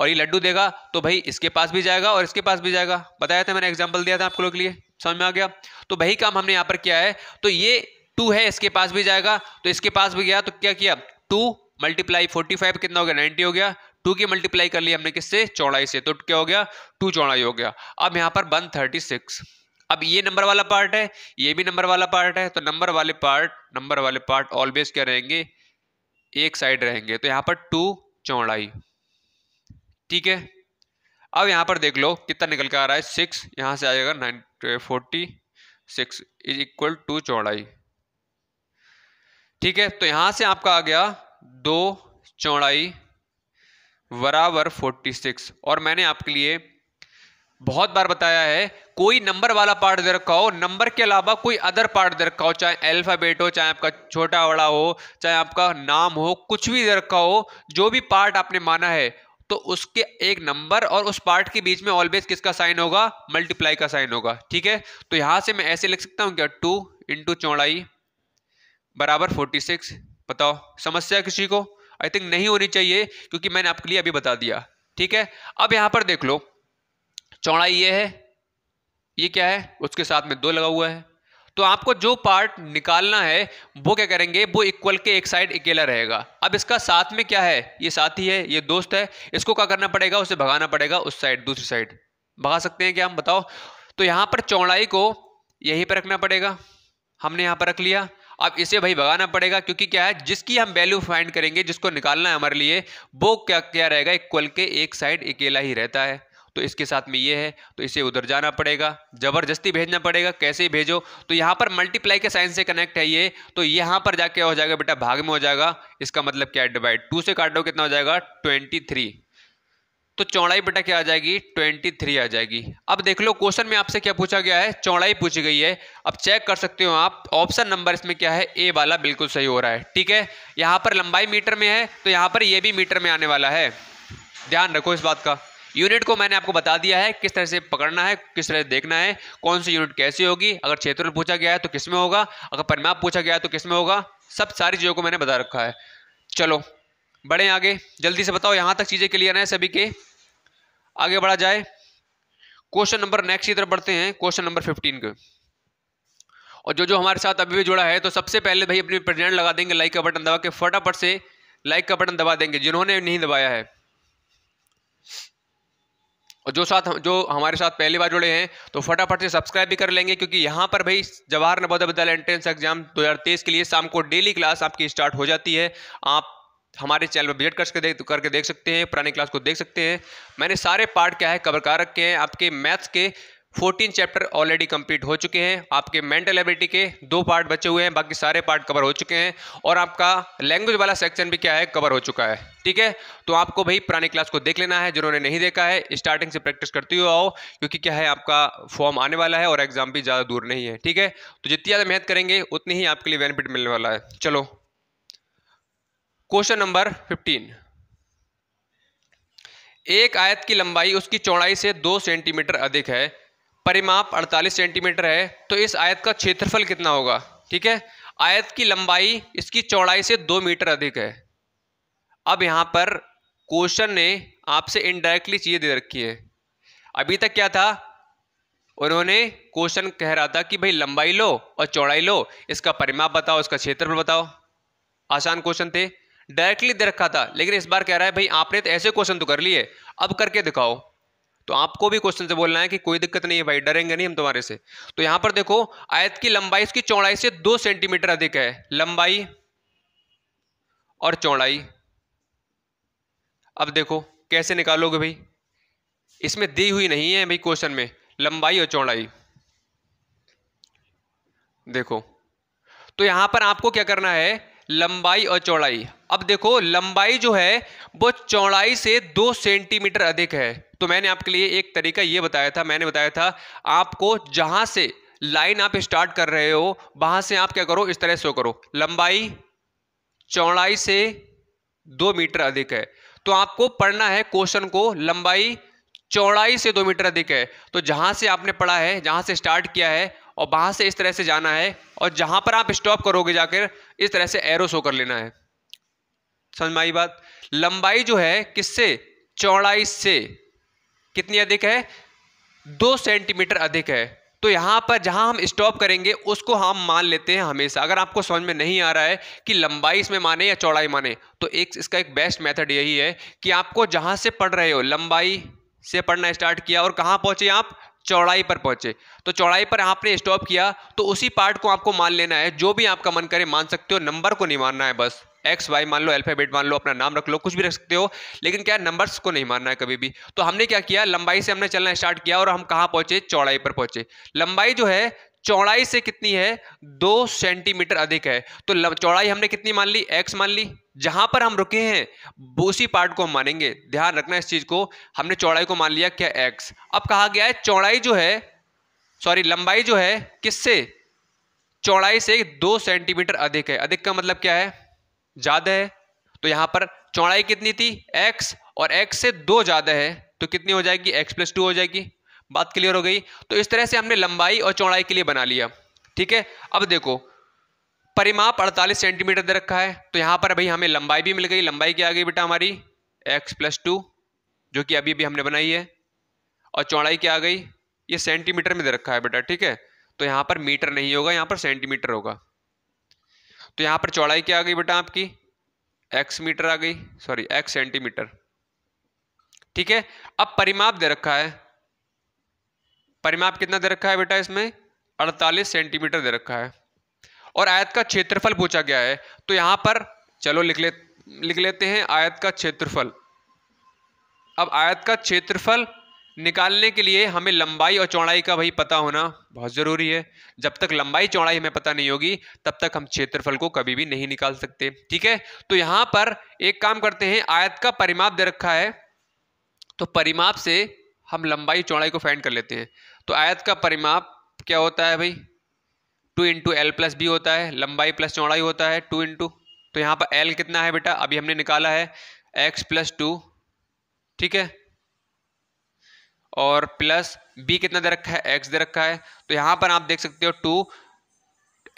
और ये लड्डू देगा तो भाई इसके पास भी जाएगा और इसके पास भी जाएगा बताया था मैंने एग्जाम्पल दिया था आप लोगों के लिए समझ में आ गया तो वही काम हमने यहाँ पर किया है तो ये टू है इसके पास भी जाएगा तो इसके पास भी गया तो क्या किया टू मल्टीप्लाई फोर्टी फाइव कितना हो गया नाइन्टी हो गया टू की मल्टीप्लाई कर लिया हमने किससे चौड़ाई से तो क्या हो गया टू चौड़ाई हो गया अब यहाँ पर वन थर्टी सिक्स अब ये नंबर वाला पार्ट है ये भी नंबर वाला पार्ट है तो नंबर वाले पार्ट नंबर वाले पार्ट ऑलवेज क्या रहेंगे एक साइड रहेंगे तो यहाँ पर टू चौड़ाई ठीक है अब यहाँ पर देख लो कितना निकल के आ रहा है सिक्स यहाँ से आ जाएगा nine forty six is equal to चौड़ाई ठीक है तो यहाँ से आपका आ गया दो चौड़ाई बराबर फोर्टी सिक्स और मैंने आपके लिए बहुत बार बताया है कोई नंबर वाला पार्ट दे रखा हो नंबर के अलावा कोई अदर पार्ट दे रखा हो चाहे अल्फ़ाबेट हो चाहे आपका छोटा बड़ा हो चाहे आपका नाम हो कुछ भी दे रखा हो जो भी पार्ट आपने माना है तो उसके एक नंबर और उस पार्ट के बीच में ऑलवेज किसका साइन होगा मल्टीप्लाई का साइन होगा ठीक है तो यहां से मैं ऐसे लिख सकता हूं क्या टू इंटू चौड़ाई बराबर फोर्टी सिक्स बताओ समस्या किसी को आई थिंक नहीं होनी चाहिए क्योंकि मैंने आपके लिए अभी बता दिया ठीक है अब यहां पर देख लो चौड़ाई ये है ये क्या है उसके साथ में दो लगा हुआ है तो आपको जो पार्ट निकालना है वो क्या करेंगे वो इक्वल के एक साइड अकेला रहेगा अब इसका साथ में क्या है ये साथी है ये दोस्त है इसको क्या करना पड़ेगा उसे भगाना पड़ेगा उस साइड दूसरी साइड भगा सकते हैं क्या हम बताओ तो यहाँ पर चौड़ाई को यहीं पर रखना पड़ेगा हमने यहाँ पर रख लिया अब इसे भाई भगाना पड़ेगा क्योंकि क्या है जिसकी हम वैल्यू फाइंड करेंगे जिसको निकालना है हमारे लिए वो क्या क्या रहेगा इक्वल के एक साइड अकेला ही रहता है तो इसके साथ में ये है तो इसे उधर जाना पड़ेगा ज़बरदस्ती भेजना पड़ेगा कैसे भेजो तो यहाँ पर मल्टीप्लाई के साइन से कनेक्ट है ये तो यहाँ पर जाके हो जाएगा बेटा भाग में हो जाएगा इसका मतलब क्या है डिवाइड टू से काट दो कितना हो जाएगा ट्वेंटी थ्री तो चौड़ाई बेटा क्या आ जाएगी ट्वेंटी थ्री आ जाएगी अब देख लो क्वेश्चन में आपसे क्या पूछा गया है चौड़ाई पूछी गई है अब चेक कर सकते हो आप ऑप्शन नंबर इसमें क्या है ए वाला बिल्कुल सही हो रहा है ठीक है यहाँ पर लंबाई मीटर में है तो यहाँ पर ये भी मीटर में आने वाला है ध्यान रखो इस बात का यूनिट को मैंने आपको बता दिया है किस तरह से पकड़ना है किस तरह से देखना है कौन सी यूनिट कैसी होगी अगर क्षेत्र पूछा गया है तो किस में होगा अगर परिमाप पूछा गया है तो किस में होगा सब सारी चीज़ों को मैंने बता रखा है चलो बढ़े आगे जल्दी से बताओ यहाँ तक चीज़ें क्लियर हैं सभी के आगे बढ़ा जाए क्वेश्चन नंबर नेक्स्ट की तरफ बढ़ते हैं क्वेश्चन नंबर फिफ्टीन के और जो जो हमारे साथ अभी भी जुड़ा है तो सबसे पहले भाई अपनी प्रेजेंट लगा देंगे लाइक का बटन दबा के फटाफट से लाइक का बटन दबा देंगे जिन्होंने नहीं दबाया है और जो साथ जो हमारे साथ पहली बार जुड़े हैं तो फटाफट से सब्सक्राइब भी कर लेंगे क्योंकि यहाँ पर भाई जवाहर नवोदय विद्यालय एंट्रेंस एग्जाम 2023 के लिए शाम को डेली क्लास आपकी स्टार्ट हो जाती है आप हमारे चैनल पर विजिट करके देख करके देख सकते हैं पुरानी क्लास को देख सकते हैं मैंने सारे पार्ट क्या है कवर कर रखे हैं आपके मैथ्स के 14 चैप्टर ऑलरेडी कंप्लीट हो चुके हैं आपके मेंटल एबिलिटी के दो पार्ट बचे हुए हैं बाकी सारे पार्ट कवर हो चुके हैं और आपका लैंग्वेज वाला सेक्शन भी क्या है कवर हो चुका है ठीक है तो आपको भाई पुरानी क्लास को देख लेना है जिन्होंने नहीं देखा है स्टार्टिंग से प्रैक्टिस करते हुए आओ क्योंकि क्या है आपका फॉर्म आने वाला है और एग्जाम भी ज़्यादा दूर नहीं है ठीक है तो जितनी ज़्यादा मेहनत करेंगे उतनी ही आपके लिए बेनिफिट मिलने वाला है चलो क्वेश्चन नंबर फिफ्टीन एक आयत की लंबाई उसकी चौड़ाई से दो सेंटीमीटर अधिक है परिमाप 48 सेंटीमीटर है तो इस आयत का क्षेत्रफल कितना होगा ठीक है आयत की लंबाई इसकी चौड़ाई से दो मीटर अधिक है अब यहाँ पर क्वेश्चन ने आपसे इनडायरेक्टली चीज़ें दे रखी है अभी तक क्या था उन्होंने क्वेश्चन कह रहा था कि भाई लंबाई लो और चौड़ाई लो इसका परिमाप बताओ इसका क्षेत्रफल बताओ आसान क्वेश्चन थे डायरेक्टली दे रखा था लेकिन इस बार कह रहा है भाई आपने तो ऐसे क्वेश्चन तो कर लिए अब करके दिखाओ तो आपको भी क्वेश्चन से बोलना है कि कोई दिक्कत नहीं है भाई डरेंगे नहीं हम तुम्हारे से तो यहां पर देखो आयत की लंबाई इसकी चौड़ाई से दो सेंटीमीटर अधिक है लंबाई और चौड़ाई अब देखो कैसे निकालोगे भाई इसमें दी हुई नहीं है भाई क्वेश्चन में लंबाई और चौड़ाई देखो तो यहां पर आपको क्या करना है लंबाई और चौड़ाई अब देखो लंबाई जो है वो चौड़ाई से दो सेंटीमीटर अधिक है तो मैंने आपके लिए एक तरीका ये बताया था मैंने बताया था आपको जहाँ से लाइन आप स्टार्ट कर रहे हो वहाँ से आप क्या करो इस तरह से करो लंबाई चौड़ाई से दो मीटर अधिक है तो आपको पढ़ना है क्वेश्चन को लंबाई चौड़ाई से दो मीटर अधिक है तो जहाँ से आपने पढ़ा है जहाँ से स्टार्ट किया है और वहाँ से इस तरह से जाना है और जहाँ पर आप स्टॉप करोगे जाकर इस तरह से एरो शो कर लेना है समझ में आई बात लंबाई जो है किससे चौड़ाई से कितनी अधिक है दो सेंटीमीटर अधिक है तो यहाँ पर जहाँ हम स्टॉप करेंगे उसको हम मान लेते हैं हमेशा अगर आपको समझ में नहीं आ रहा है कि लंबाई इसमें माने या चौड़ाई माने तो एक इसका एक बेस्ट मेथड यही है कि आपको जहाँ से पढ़ रहे हो लंबाई से पढ़ना स्टार्ट किया और कहाँ पहुँचे आप चौड़ाई पर पहुँचे तो चौड़ाई पर आपने स्टॉप किया तो उसी पार्ट को आपको मान लेना है जो भी आपका मन करे मान सकते हो नंबर को नहीं मानना है बस एक्स वाई मान लो अल्फाबेट मान लो अपना नाम रख लो कुछ भी रख सकते हो लेकिन क्या नंबर्स को नहीं मानना है कभी भी तो हमने क्या किया लंबाई से हमने चलना स्टार्ट किया और हम कहाँ पहुंचे चौड़ाई पर पहुंचे लंबाई जो है चौड़ाई से कितनी है दो सेंटीमीटर अधिक है तो चौड़ाई हमने कितनी मान ली एक्स मान ली जहां पर हम रुके हैं उसी पार्ट को हम मानेंगे ध्यान रखना इस चीज को हमने चौड़ाई को मान लिया क्या एक्स अब कहा गया है चौड़ाई जो है सॉरी लंबाई जो है किससे चौड़ाई से दो सेंटीमीटर अधिक है अधिक का मतलब क्या है ज़्यादा है तो यहां पर चौड़ाई कितनी थी x और x से दो ज़्यादा है तो कितनी हो जाएगी x प्लस टू हो जाएगी बात क्लियर हो गई तो इस तरह से हमने लंबाई और चौड़ाई के लिए बना लिया ठीक है अब देखो परिमाप 48 सेंटीमीटर दे रखा है तो यहां पर भाई हमें लंबाई भी मिल गई लंबाई क्या आ गई बेटा हमारी x प्लस टू जो कि अभी भी हमने बनाई है और चौड़ाई क्या आ गई ये सेंटीमीटर में दे रखा है बेटा ठीक है तो यहां पर मीटर नहीं होगा यहां पर सेंटीमीटर होगा तो यहाँ पर चौड़ाई क्या आ गई बेटा आपकी एक्स मीटर आ गई सॉरी एक्स सेंटीमीटर ठीक है अब परिमाप दे रखा है परिमाप कितना दे रखा है बेटा इसमें 48 सेंटीमीटर दे रखा है और आयत का क्षेत्रफल पूछा गया है तो यहां पर चलो लिख ले लिख लेते हैं आयत का क्षेत्रफल अब आयत का क्षेत्रफल निकालने के लिए हमें लंबाई और चौड़ाई का भाई पता होना बहुत ज़रूरी है जब तक लंबाई चौड़ाई हमें पता नहीं होगी तब तक हम क्षेत्रफल को कभी भी नहीं निकाल सकते ठीक है तो यहाँ पर एक काम करते हैं आयत का परिमाप दे रखा है तो परिमाप से हम लंबाई चौड़ाई को फाइंड कर लेते हैं तो आयत का परिमाप क्या होता है भाई two into L plus B होता है लंबाई प्लस चौड़ाई होता है टू इंटू तो यहाँ पर एल कितना है बेटा अभी हमने निकाला है एक्स प्लस टू ठीक है और प्लस बी कितना दे रखा है एक्स दे रखा है तो यहाँ पर आप देख सकते हो टू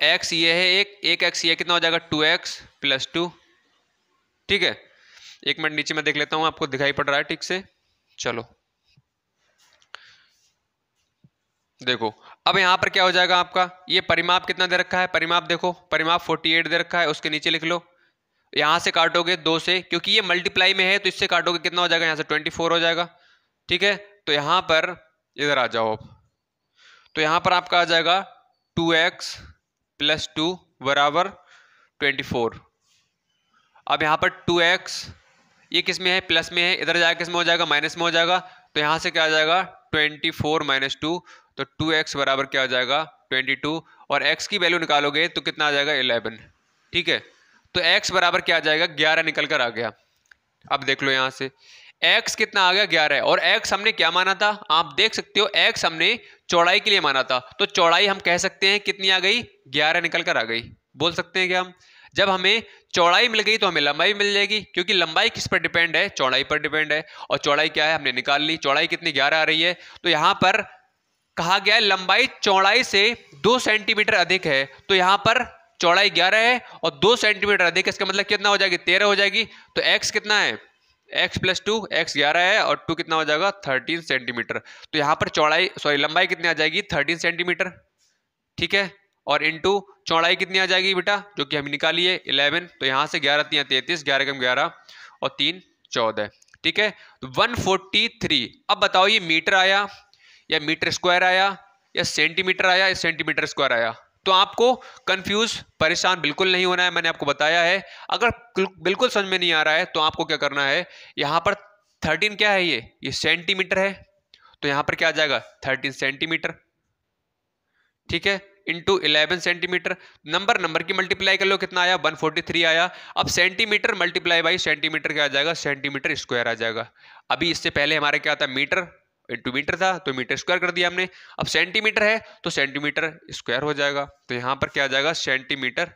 एक्स ये है एक एक एक्स ये कितना हो जाएगा टू एक्स प्लस टू ठीक है एक मिनट नीचे मैं देख लेता हूँ आपको दिखाई पड़ रहा है ठीक से चलो देखो अब यहाँ पर क्या हो जाएगा आपका ये परिमाप कितना दे रखा है परिमाप देखो परिमाप 48 दे रखा है उसके नीचे लिख लो यहाँ से काटोगे दो से क्योंकि ये मल्टीप्लाई में है तो इससे काटोगे कितना हो जाएगा यहाँ से 24 हो जाएगा ठीक है तो यहां पर इधर आ जाओ आप तो यहां पर आपका आ जाएगा टू एक्स प्लस टू बराबर ट्वेंटी अब यहां पर 2x ये किस में है प्लस में है इधर जाएगा किस में हो जाएगा माइनस में हो जाएगा तो यहां से क्या आ जाएगा ट्वेंटी फोर माइनस टू तो टू एक्स बराबर क्या आ जाएगा ट्वेंटी टू और एक्स की वैल्यू निकालोगे तो कितना आ जाएगा इलेवन ठीक है तो एक्स बराबर क्या आ जाएगा ग्यारह निकल कर आ गया अब देख लो यहां से एक्स कितना आ गया ग्यारह और एक्स हमने क्या माना था आप देख सकते हो एक्स हमने चौड़ाई के लिए माना था तो चौड़ाई हम कह सकते हैं कितनी आ गई ग्यारह निकल कर आ गई बोल सकते हैं क्या हम जब हमें चौड़ाई मिल गई तो हमें लंबाई मिल जाएगी क्योंकि लंबाई किस पर डिपेंड है चौड़ाई पर डिपेंड है और चौड़ाई क्या है हमने निकाल ली चौड़ाई कितनी ग्यारह आ रही है तो यहाँ पर कहा गया है लंबाई चौड़ाई से दो सेंटीमीटर अधिक है तो यहाँ पर चौड़ाई ग्यारह है और दो सेंटीमीटर अधिक इसका मतलब कितना हो जाएगी तेरह हो जाएगी तो एक्स कितना है एक्स प्लस टू एक्स ग्यारह है और टू कितना हो जाएगा थर्टीन सेंटीमीटर तो यहाँ पर चौड़ाई सॉरी लंबाई कितनी आ जाएगी थर्टीन सेंटीमीटर ठीक है और टू चौड़ाई कितनी आ जाएगी बेटा जो कि हम निकाली है इलेवन तो यहाँ से ग्यारह तीन तैंतीस ग्यारह कम ग्यारह और तीन चौदह ठीक है वन फोर्टी थ्री अब बताओ ये मीटर आया या मीटर स्क्वायर आया या सेंटीमीटर आया या सेंटीमीटर स्क्वायर आया तो आपको कंफ्यूज परेशान बिल्कुल नहीं होना है मैंने आपको बताया है अगर बिल्कुल समझ में नहीं आ रहा है तो आपको क्या करना है यहाँ पर थर्टीन क्या है ये ये सेंटीमीटर है तो यहाँ पर क्या आ जाएगा थर्टीन सेंटीमीटर ठीक है into eleven centimetre number number की मल्टीप्लाई कर लो कितना आया 143 आया अब सेंटीमीटर मल्टीप्लाई बाई सेंटीमीटर क्या आ जाएगा सेंटीमीटर स्क्वायर आ जाएगा अभी इससे पहले हमारा क्या था मीटर इंटू मीटर था तो मीटर स्क्वायर कर दिया हमने अब सेंटीमीटर है तो सेंटीमीटर स्क्वायर हो जाएगा तो यहाँ पर क्या आ जाएगा सेंटीमीटर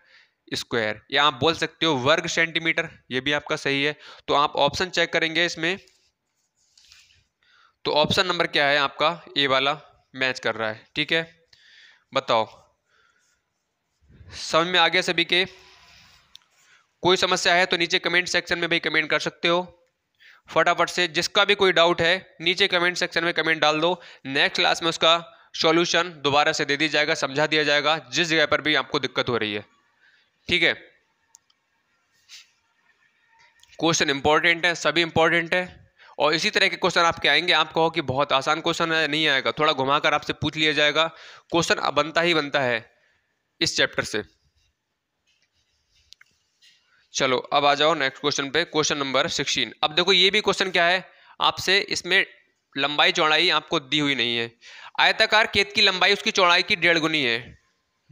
स्क्वायर या आप बोल सकते हो वर्ग सेंटीमीटर ये भी आपका सही है तो आप ऑप्शन चेक करेंगे इसमें तो ऑप्शन नंबर क्या है आपका ए वाला मैच कर रहा है ठीक है बताओ समझ में आ गया सभी के कोई समस्या है तो नीचे कमेंट सेक्शन में भाई कमेंट कर सकते हो फटाफट से जिसका भी कोई डाउट है नीचे कमेंट सेक्शन में कमेंट डाल दो नेक्स्ट क्लास में उसका सॉल्यूशन दोबारा से दे दिया जाएगा समझा दिया जाएगा जिस जगह पर भी आपको दिक्कत हो रही है ठीक है क्वेश्चन इंपॉर्टेंट है सभी इंपॉर्टेंट है और इसी तरह के क्वेश्चन आपके आएंगे आप कहो कि बहुत आसान क्वेश्चन है नहीं आएगा थोड़ा घुमाकर आपसे पूछ लिया जाएगा क्वेश्चन बनता ही बनता है इस चैप्टर से चलो अब आ जाओ नेक्स्ट क्वेश्चन पे क्वेश्चन नंबर सिक्सटीन अब देखो ये भी क्वेश्चन क्या है आपसे इसमें लंबाई चौड़ाई आपको दी हुई नहीं है आयताकार केत की लंबाई उसकी चौड़ाई की डेढ़ गुनी है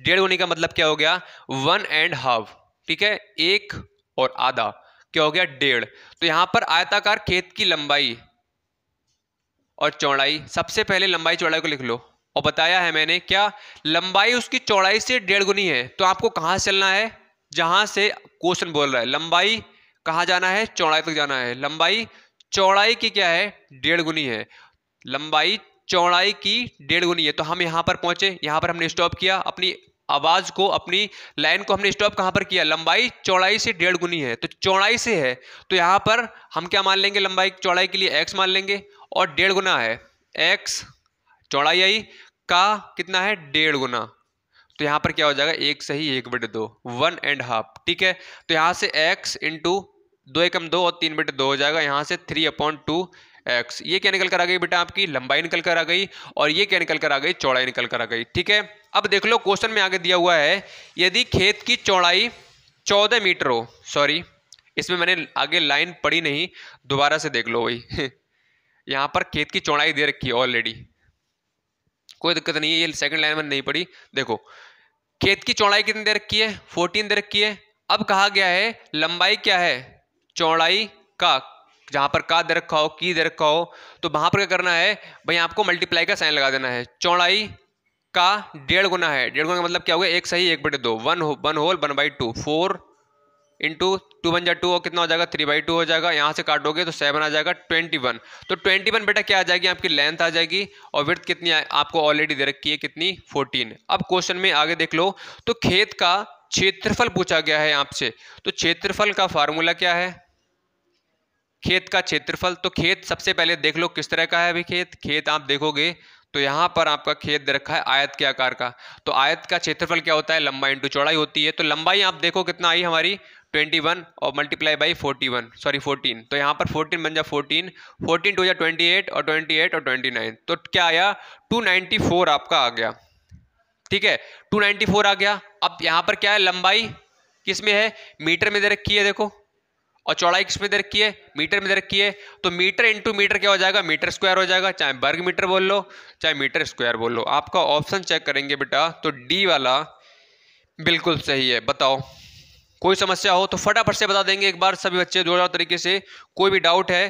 डेढ़ गुनी का मतलब क्या हो गया वन एंड हाफ ठीक है एक और आधा क्या हो गया डेढ़ तो यहां पर आयताकार खेत की लंबाई और चौड़ाई सबसे पहले लंबाई चौड़ाई को लिख लो और बताया है मैंने क्या लंबाई उसकी चौड़ाई से डेढ़ गुनी है तो आपको कहाँ चलना है जहां से क्वेश्चन बोल रहा है लंबाई कहाँ जाना है चौड़ाई तक जाना है लंबाई चौड़ाई की क्या है डेढ़ गुनी है लंबाई चौड़ाई की डेढ़ गुनी है तो हम यहाँ पर पहुंचे यहाँ पर हमने स्टॉप किया अपनी आवाज को अपनी लाइन को हमने स्टॉप कहाँ पर किया लंबाई चौड़ाई से डेढ़ गुनी है तो चौड़ाई से है तो यहाँ पर हम क्या मान लेंगे लंबाई चौड़ाई के लिए एक्स मान लेंगे और डेढ़ गुना है एक्स चौड़ाई आई का कितना है डेढ़ गुना तो यहाँ पर क्या हो जाएगा एक सही एक बटे दो वन एंड हाफ ठीक है तो यहाँ से एक्स इंटू दो एकम दो और तीन बटे दो हो जाएगा यहाँ से थ्री अपॉइंट टू एक्स ये क्या निकल कर आ गई बेटा आपकी लंबाई निकल कर आ गई और ये क्या निकल कर आ गई चौड़ाई निकल कर आ गई ठीक है अब देख लो क्वेश्चन में आगे दिया हुआ है यदि खेत की चौड़ाई चौदह मीटर हो सॉरी इसमें मैंने आगे लाइन पड़ी नहीं दोबारा से देख लो वही यहाँ पर खेत की चौड़ाई दे रखी है ऑलरेडी कोई दिक्कत नहीं है ये सेकंड लाइन में नहीं पड़ी देखो खेत की चौड़ाई कितनी दे रखी है फोर्टीन दे रखी है अब कहा गया है लंबाई क्या है चौड़ाई का जहां पर का दे रखा हो की दे रखा हो तो वहां पर क्या करना है भाई आपको मल्टीप्लाई का साइन लगा देना है चौड़ाई का डेढ़ गुना है डेढ़ गुना का मतलब क्या हो गया एक सही एक बटे दो वन हो one whole one by two four into two one जा टू और कितना हो जाएगा थ्री बाई टू हो जाएगा यहाँ से काटोगे तो सेवन आ जाएगा ट्वेंटी वन तो ट्वेंटी वन बेटा क्या आ जाएगी आपकी लेंथ आ जाएगी और विर्थ कितनी आपको ऑलरेडी दे रखी है कितनी फोर्टीन अब क्वेश्चन में आगे देख लो तो खेत का क्षेत्रफल पूछा गया है आपसे तो क्षेत्रफल का फार्मूला क्या है खेत का क्षेत्रफल तो खेत सबसे पहले देख लो किस तरह का है अभी खेत खेत आप देखोगे तो यहाँ पर आपका खेत दे रखा है आयत के आकार का तो आयत का क्षेत्रफल क्या होता है लंबाई इंटू चौड़ाई होती है तो लंबाई आप देखो कितना आई हमारी 21 और मल्टीप्लाई बाई 41 सॉरी 14 तो यहाँ पर 14 बन जा 14 14 टू जा 28 और 28 और 29 तो क्या आया 294 आपका आ गया ठीक है 294 आ गया अब यहाँ पर क्या है लंबाई किस में है मीटर में दे रखी है देखो और चौड़ाई किस में दे रखी है मीटर में दे रखी है तो मीटर इंटू मीटर क्या हो जाएगा मीटर स्क्वायर हो जाएगा चाहे वर्ग मीटर बोल लो चाहे मीटर स्क्वायर बोल लो आपका ऑप्शन चेक करेंगे बेटा तो डी वाला बिल्कुल सही है बताओ कोई समस्या हो तो फटाफट से बता देंगे एक बार सभी बच्चे जोरदार तरीके से कोई भी डाउट है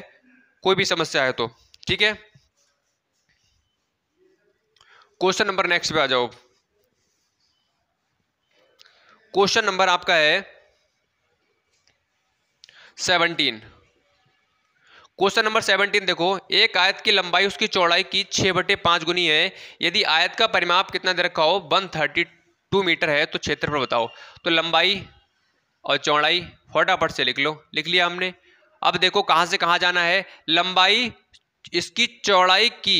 कोई भी समस्या है तो ठीक है क्वेश्चन नंबर नेक्स्ट पे आ जाओ क्वेश्चन नंबर आपका है सेवनटीन क्वेश्चन नंबर सेवनटीन देखो एक आयत की लंबाई उसकी चौड़ाई की छः बटे पाँच गुनी है यदि आयत का परिमाप कितना दे रखा हो वन थर्टी टू मीटर है तो क्षेत्रफल बताओ तो लंबाई और चौड़ाई फटाफट से लिख लो लिख लिया हमने अब देखो कहाँ से कहाँ जाना है लंबाई इसकी चौड़ाई की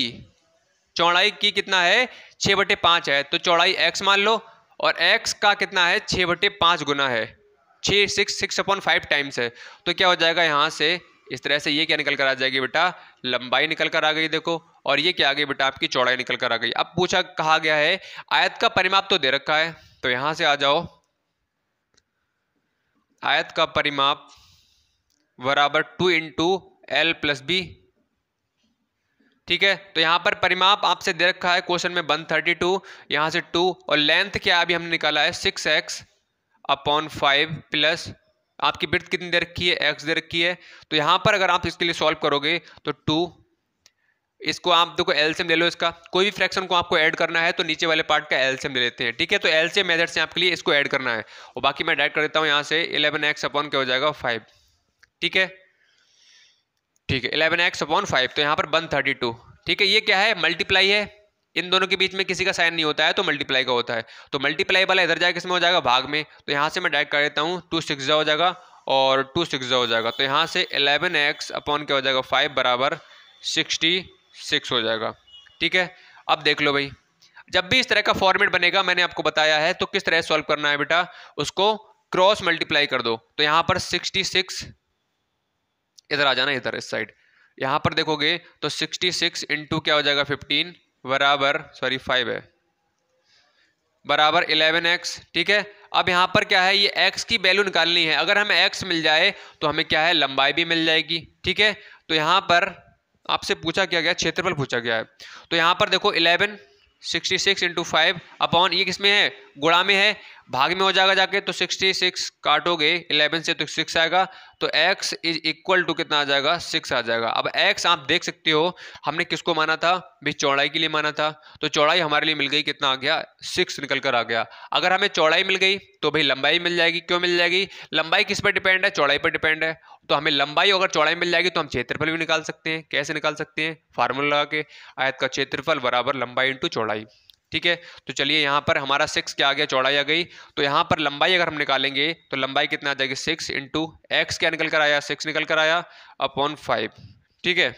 चौड़ाई की कितना है छः बटे है तो चौड़ाई एक्स मान लो और एक्स का कितना है छः बटे गुना है छः six six upon five times है तो क्या हो जाएगा यहाँ से इस तरह से ये क्या निकल कर आ जाएगी बेटा लंबाई निकल कर आ गई देखो और ये क्या आ गई बेटा आपकी चौड़ाई निकल कर आ गई अब पूछा कहा गया है आयत का परिमाप तो दे रखा है तो यहाँ से आ जाओ आयत का परिमाप बराबर two into L plus B ठीक है तो यहाँ पर परिमाप आपसे दे रखा है क्वेश्चन में वन थर्टी टू यहाँ से टू और लेंथ क्या अभी हमने निकाला है six x upon five plus आपकी ब्रथ कितनी दे रखी है एक्स दे रखी है तो यहाँ पर अगर आप इसके लिए सॉल्व करोगे तो टू इसको आप देखो एल्सियम ले लो इसका कोई भी फ्रैक्शन को आपको ऐड करना है तो नीचे वाले पार्ट का एल्सियम ले लेते हैं ठीक है तो एलसीएम मेथड से आपके लिए इसको ऐड करना है और बाकी मैं डायरेक्ट कर देता हूँ यहाँ से इलेवन एक्स अपॉन क्या हो जाएगा फाइव ठीक है ठीक है इलेवन एक्स अपॉन फाइव तो यहाँ पर वन थर्टी टू ठीक है ये क्या है मल्टीप्लाई है इन दोनों के बीच में किसी का साइन नहीं होता है तो मल्टीप्लाई का होता है तो मल्टीप्लाई वाला इधर जाएगा किसमें हो जाएगा भाग में तो यहाँ से मैं डायरेक्ट कर देता हूँ टू सिक्स हो जाएगा और टू सिक्स हो जाएगा तो यहाँ से एलेवन एक्स अपॉन क्या हो जाएगा फाइव बराबर सिक्सटी सिक्स हो जाएगा ठीक है अब देख लो भाई जब भी इस तरह का फॉर्मेट बनेगा मैंने आपको बताया है तो किस तरह सॉल्व करना है बेटा उसको क्रॉस मल्टीप्लाई कर दो तो यहाँ पर सिक्सटी इधर आ जाना इधर इस साइड यहाँ पर देखोगे तो सिक्सटी सिक्स क्या हो जाएगा फिफ्टीन बराबर सॉरी फाइव है बराबर इलेवन एक्स ठीक है अब यहाँ पर क्या है ये एक्स की वैल्यू निकालनी है अगर हमें एक्स मिल जाए तो हमें क्या है लंबाई भी मिल जाएगी ठीक है तो यहाँ पर आपसे पूछा क्या गया क्षेत्रफल पूछा गया है तो यहाँ पर देखो eleven sixty six into five upon ये किसमें है गुड़ा में है भाग में हो जाएगा जाके तो सिक्सटी सिक्स काटोगे इलेवन से तो सिक्स आएगा तो एक्स इज इक्वल टू कितना आ जाएगा सिक्स आ जाएगा अब एक्स आप देख सकते हो हमने किसको माना था भी चौड़ाई के लिए माना था तो चौड़ाई हमारे लिए मिल गई कितना आ गया सिक्स निकल कर आ गया अगर हमें चौड़ाई मिल गई तो भाई लंबाई मिल जाएगी क्यों मिल जाएगी लंबाई किस पर डिपेंड है चौड़ाई पर डिपेंड है तो हमें लंबाई अगर चौड़ाई मिल जाएगी तो हम क्षेत्रफल भी निकाल सकते हैं कैसे निकाल सकते हैं फार्मूला लगा के आयत का क्षेत्रफल बराबर लंबाई इंटू चौड़ाई ठीक है तो चलिए यहाँ पर हमारा सिक्स क्या आ गया चौड़ाई आ गई तो यहाँ पर लंबाई अगर हम निकालेंगे तो लंबाई कितना आ जाएगी सिक्स इंटू एक्स क्या निकल कर आया सिक्स निकल कर आया अपॉन फाइव ठीक है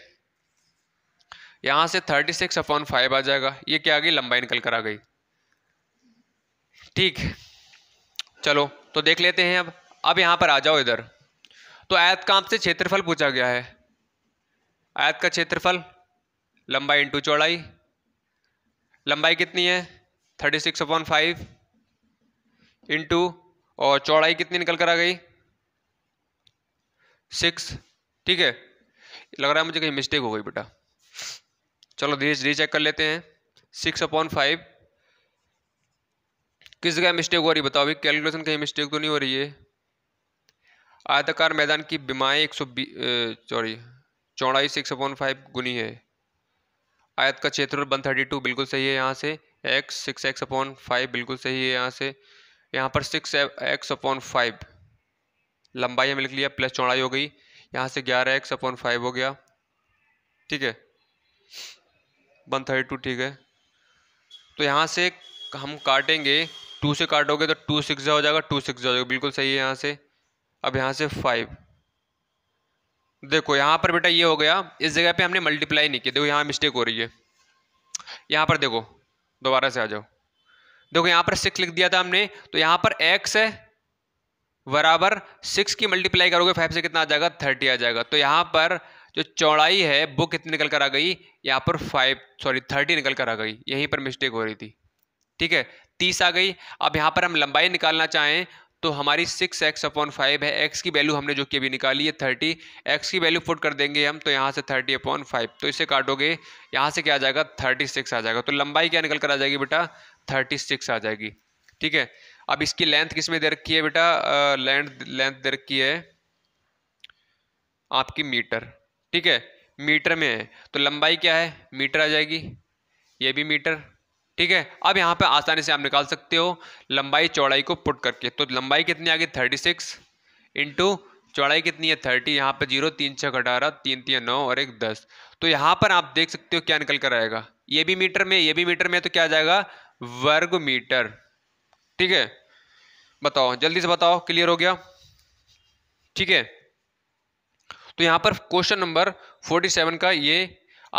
यहाँ से थर्टी सिक्स अपॉन फाइव आ जाएगा ये क्या आ गई लंबाई निकल कर आ गई ठीक चलो तो देख लेते हैं अब अब यहाँ पर आ जाओ इधर तो आयत काम से क्षेत्रफल पूछा गया है आयत का क्षेत्रफल लंबाई इंटू चौड़ाई लंबाई कितनी है thirty six upon five into और चौड़ाई कितनी निकल कर आ गई सिक्स ठीक है लग रहा है मुझे कहीं मिस्टेक हो गई बेटा चलो धीरे री चेक कर लेते हैं सिक्स अपॉन फाइव किस जगह मिस्टेक हो रही बताओ अभी कैलकुलेशन कहीं मिस्टेक तो नहीं हो रही है आयताकार मैदान की बीमाएँ एक सौ सॉरी चौड़ाई सिक्स अपॉन फाइव गुनी है आयत का क्षेत्र वन थर्टी टू बिल्कुल सही है यहाँ से x six x upon five बिल्कुल सही है यहाँ से यहाँ पर सिक्स एक्स अपॉन फाइव लंबाई हमें लिख लिया प्लस चौड़ाई हो गई यहाँ से ग्यारह एक्स अपॉन फाइव हो गया ठीक है वन थर्टी टू ठीक है तो यहाँ से हम काटेंगे टू से काटोगे तो टू सिक्स हो जाएगा टू सिक्स हो जाएगा बिल्कुल सही है यहाँ से अब यहाँ से फाइव देखो यहाँ पर बेटा ये हो गया इस जगह पे हमने मल्टीप्लाई नहीं किया देखो यहाँ मिस्टेक हो रही है यहाँ पर देखो दोबारा से आ जाओ देखो यहाँ पर सिक्स लिख दिया था हमने तो यहाँ पर एक्स है बराबर सिक्स की मल्टीप्लाई करोगे फाइव से कितना आ जाएगा थर्टी आ जाएगा तो यहाँ पर जो चौड़ाई है वो कितनी निकल कर आ गई यहाँ पर फाइव सॉरी थर्टी निकल कर आ गई यहीं पर मिस्टेक हो रही थी ठीक है तीस आ गई अब यहाँ पर हम लंबाई निकालना चाहें तो हमारी सिक्स एक्स अपॉन फाइव है एक्स की वैल्यू हमने जो कि अभी निकाली है थर्टी एक्स की वैल्यू फुट कर देंगे हम तो यहाँ से थर्टी अपॉन फाइव तो इसे काटोगे यहाँ से क्या आ जाएगा थर्टी सिक्स आ जाएगा तो लंबाई क्या निकल कर आ जाएगी बेटा थर्टी सिक्स आ जाएगी ठीक है अब इसकी लेंथ किस में दे रखी है बेटा लेंथ लेंथ दे रखी है आपकी मीटर ठीक है मीटर में है तो लंबाई क्या है मीटर आ जाएगी ये भी मीटर ठीक है अब यहाँ पे आसानी से आप निकाल सकते हो लंबाई चौड़ाई को पुट करके तो लंबाई कितनी आ गई थर्टी सिक्स इंटू चौड़ाई कितनी है थर्टी यहाँ पर जीरो तीन छः अठारह तीन तीन नौ और एक दस तो यहाँ पर आप देख सकते हो क्या निकल कर आएगा ये भी मीटर में ये भी मीटर में तो क्या आ जाएगा वर्ग मीटर ठीक है बताओ जल्दी से बताओ क्लियर हो गया ठीक है तो यहाँ पर क्वेश्चन नंबर फोर्टी सेवन का ये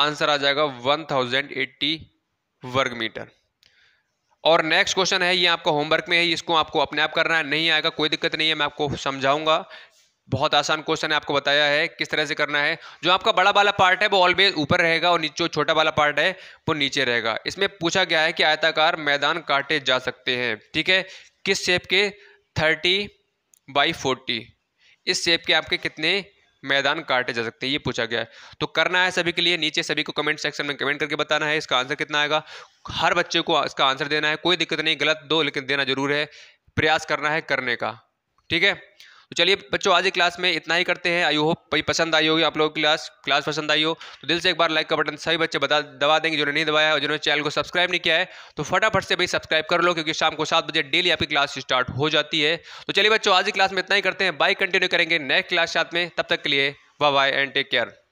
आंसर आ जाएगा वन थाउजेंड एट्टी वर्ग मीटर और नेक्स्ट क्वेश्चन है ये आपका होमवर्क में है इसको आपको अपने आप करना है नहीं आएगा कोई दिक्कत नहीं है मैं आपको समझाऊंगा बहुत आसान क्वेश्चन है आपको बताया है किस तरह से करना है जो आपका बड़ा वाला पार्ट है वो ऑलवेज ऊपर रहेगा और जो छोटा वाला पार्ट है वो नीचे रहेगा इसमें पूछा गया है कि आयताकार मैदान काटे जा सकते हैं ठीक है किस शेप के थर्टी बाई फोर्टी इस शेप के आपके कितने मैदान काटे जा सकते हैं ये पूछा गया है तो करना है सभी के लिए नीचे सभी को कमेंट सेक्शन में कमेंट करके बताना है इसका आंसर कितना आएगा हर बच्चे को इसका आंसर देना है कोई दिक्कत नहीं गलत दो लेकिन देना जरूर है प्रयास करना है करने का ठीक है तो चलिए बच्चों आज की क्लास में इतना ही करते हैं आई होप भाई पसंद आई होगी आप लोगों की क्लास क्लास पसंद आई हो तो दिल से एक बार लाइक का बटन सभी बच्चे बता दबा देंगे जिन्होंने नहीं दबाया और जिन्होंने चैनल को सब्सक्राइब नहीं किया है तो फटाफट से भाई सब्सक्राइब कर लो क्योंकि शाम को सात बजे डेली आपकी क्लास स्टार्ट हो जाती है तो चलिए बच्चों आज की क्लास में इतना ही करते हैं बाई कंटिन्यू करेंगे नेक्स्ट क्लास साथ में तब तक के लिए bye bye and take care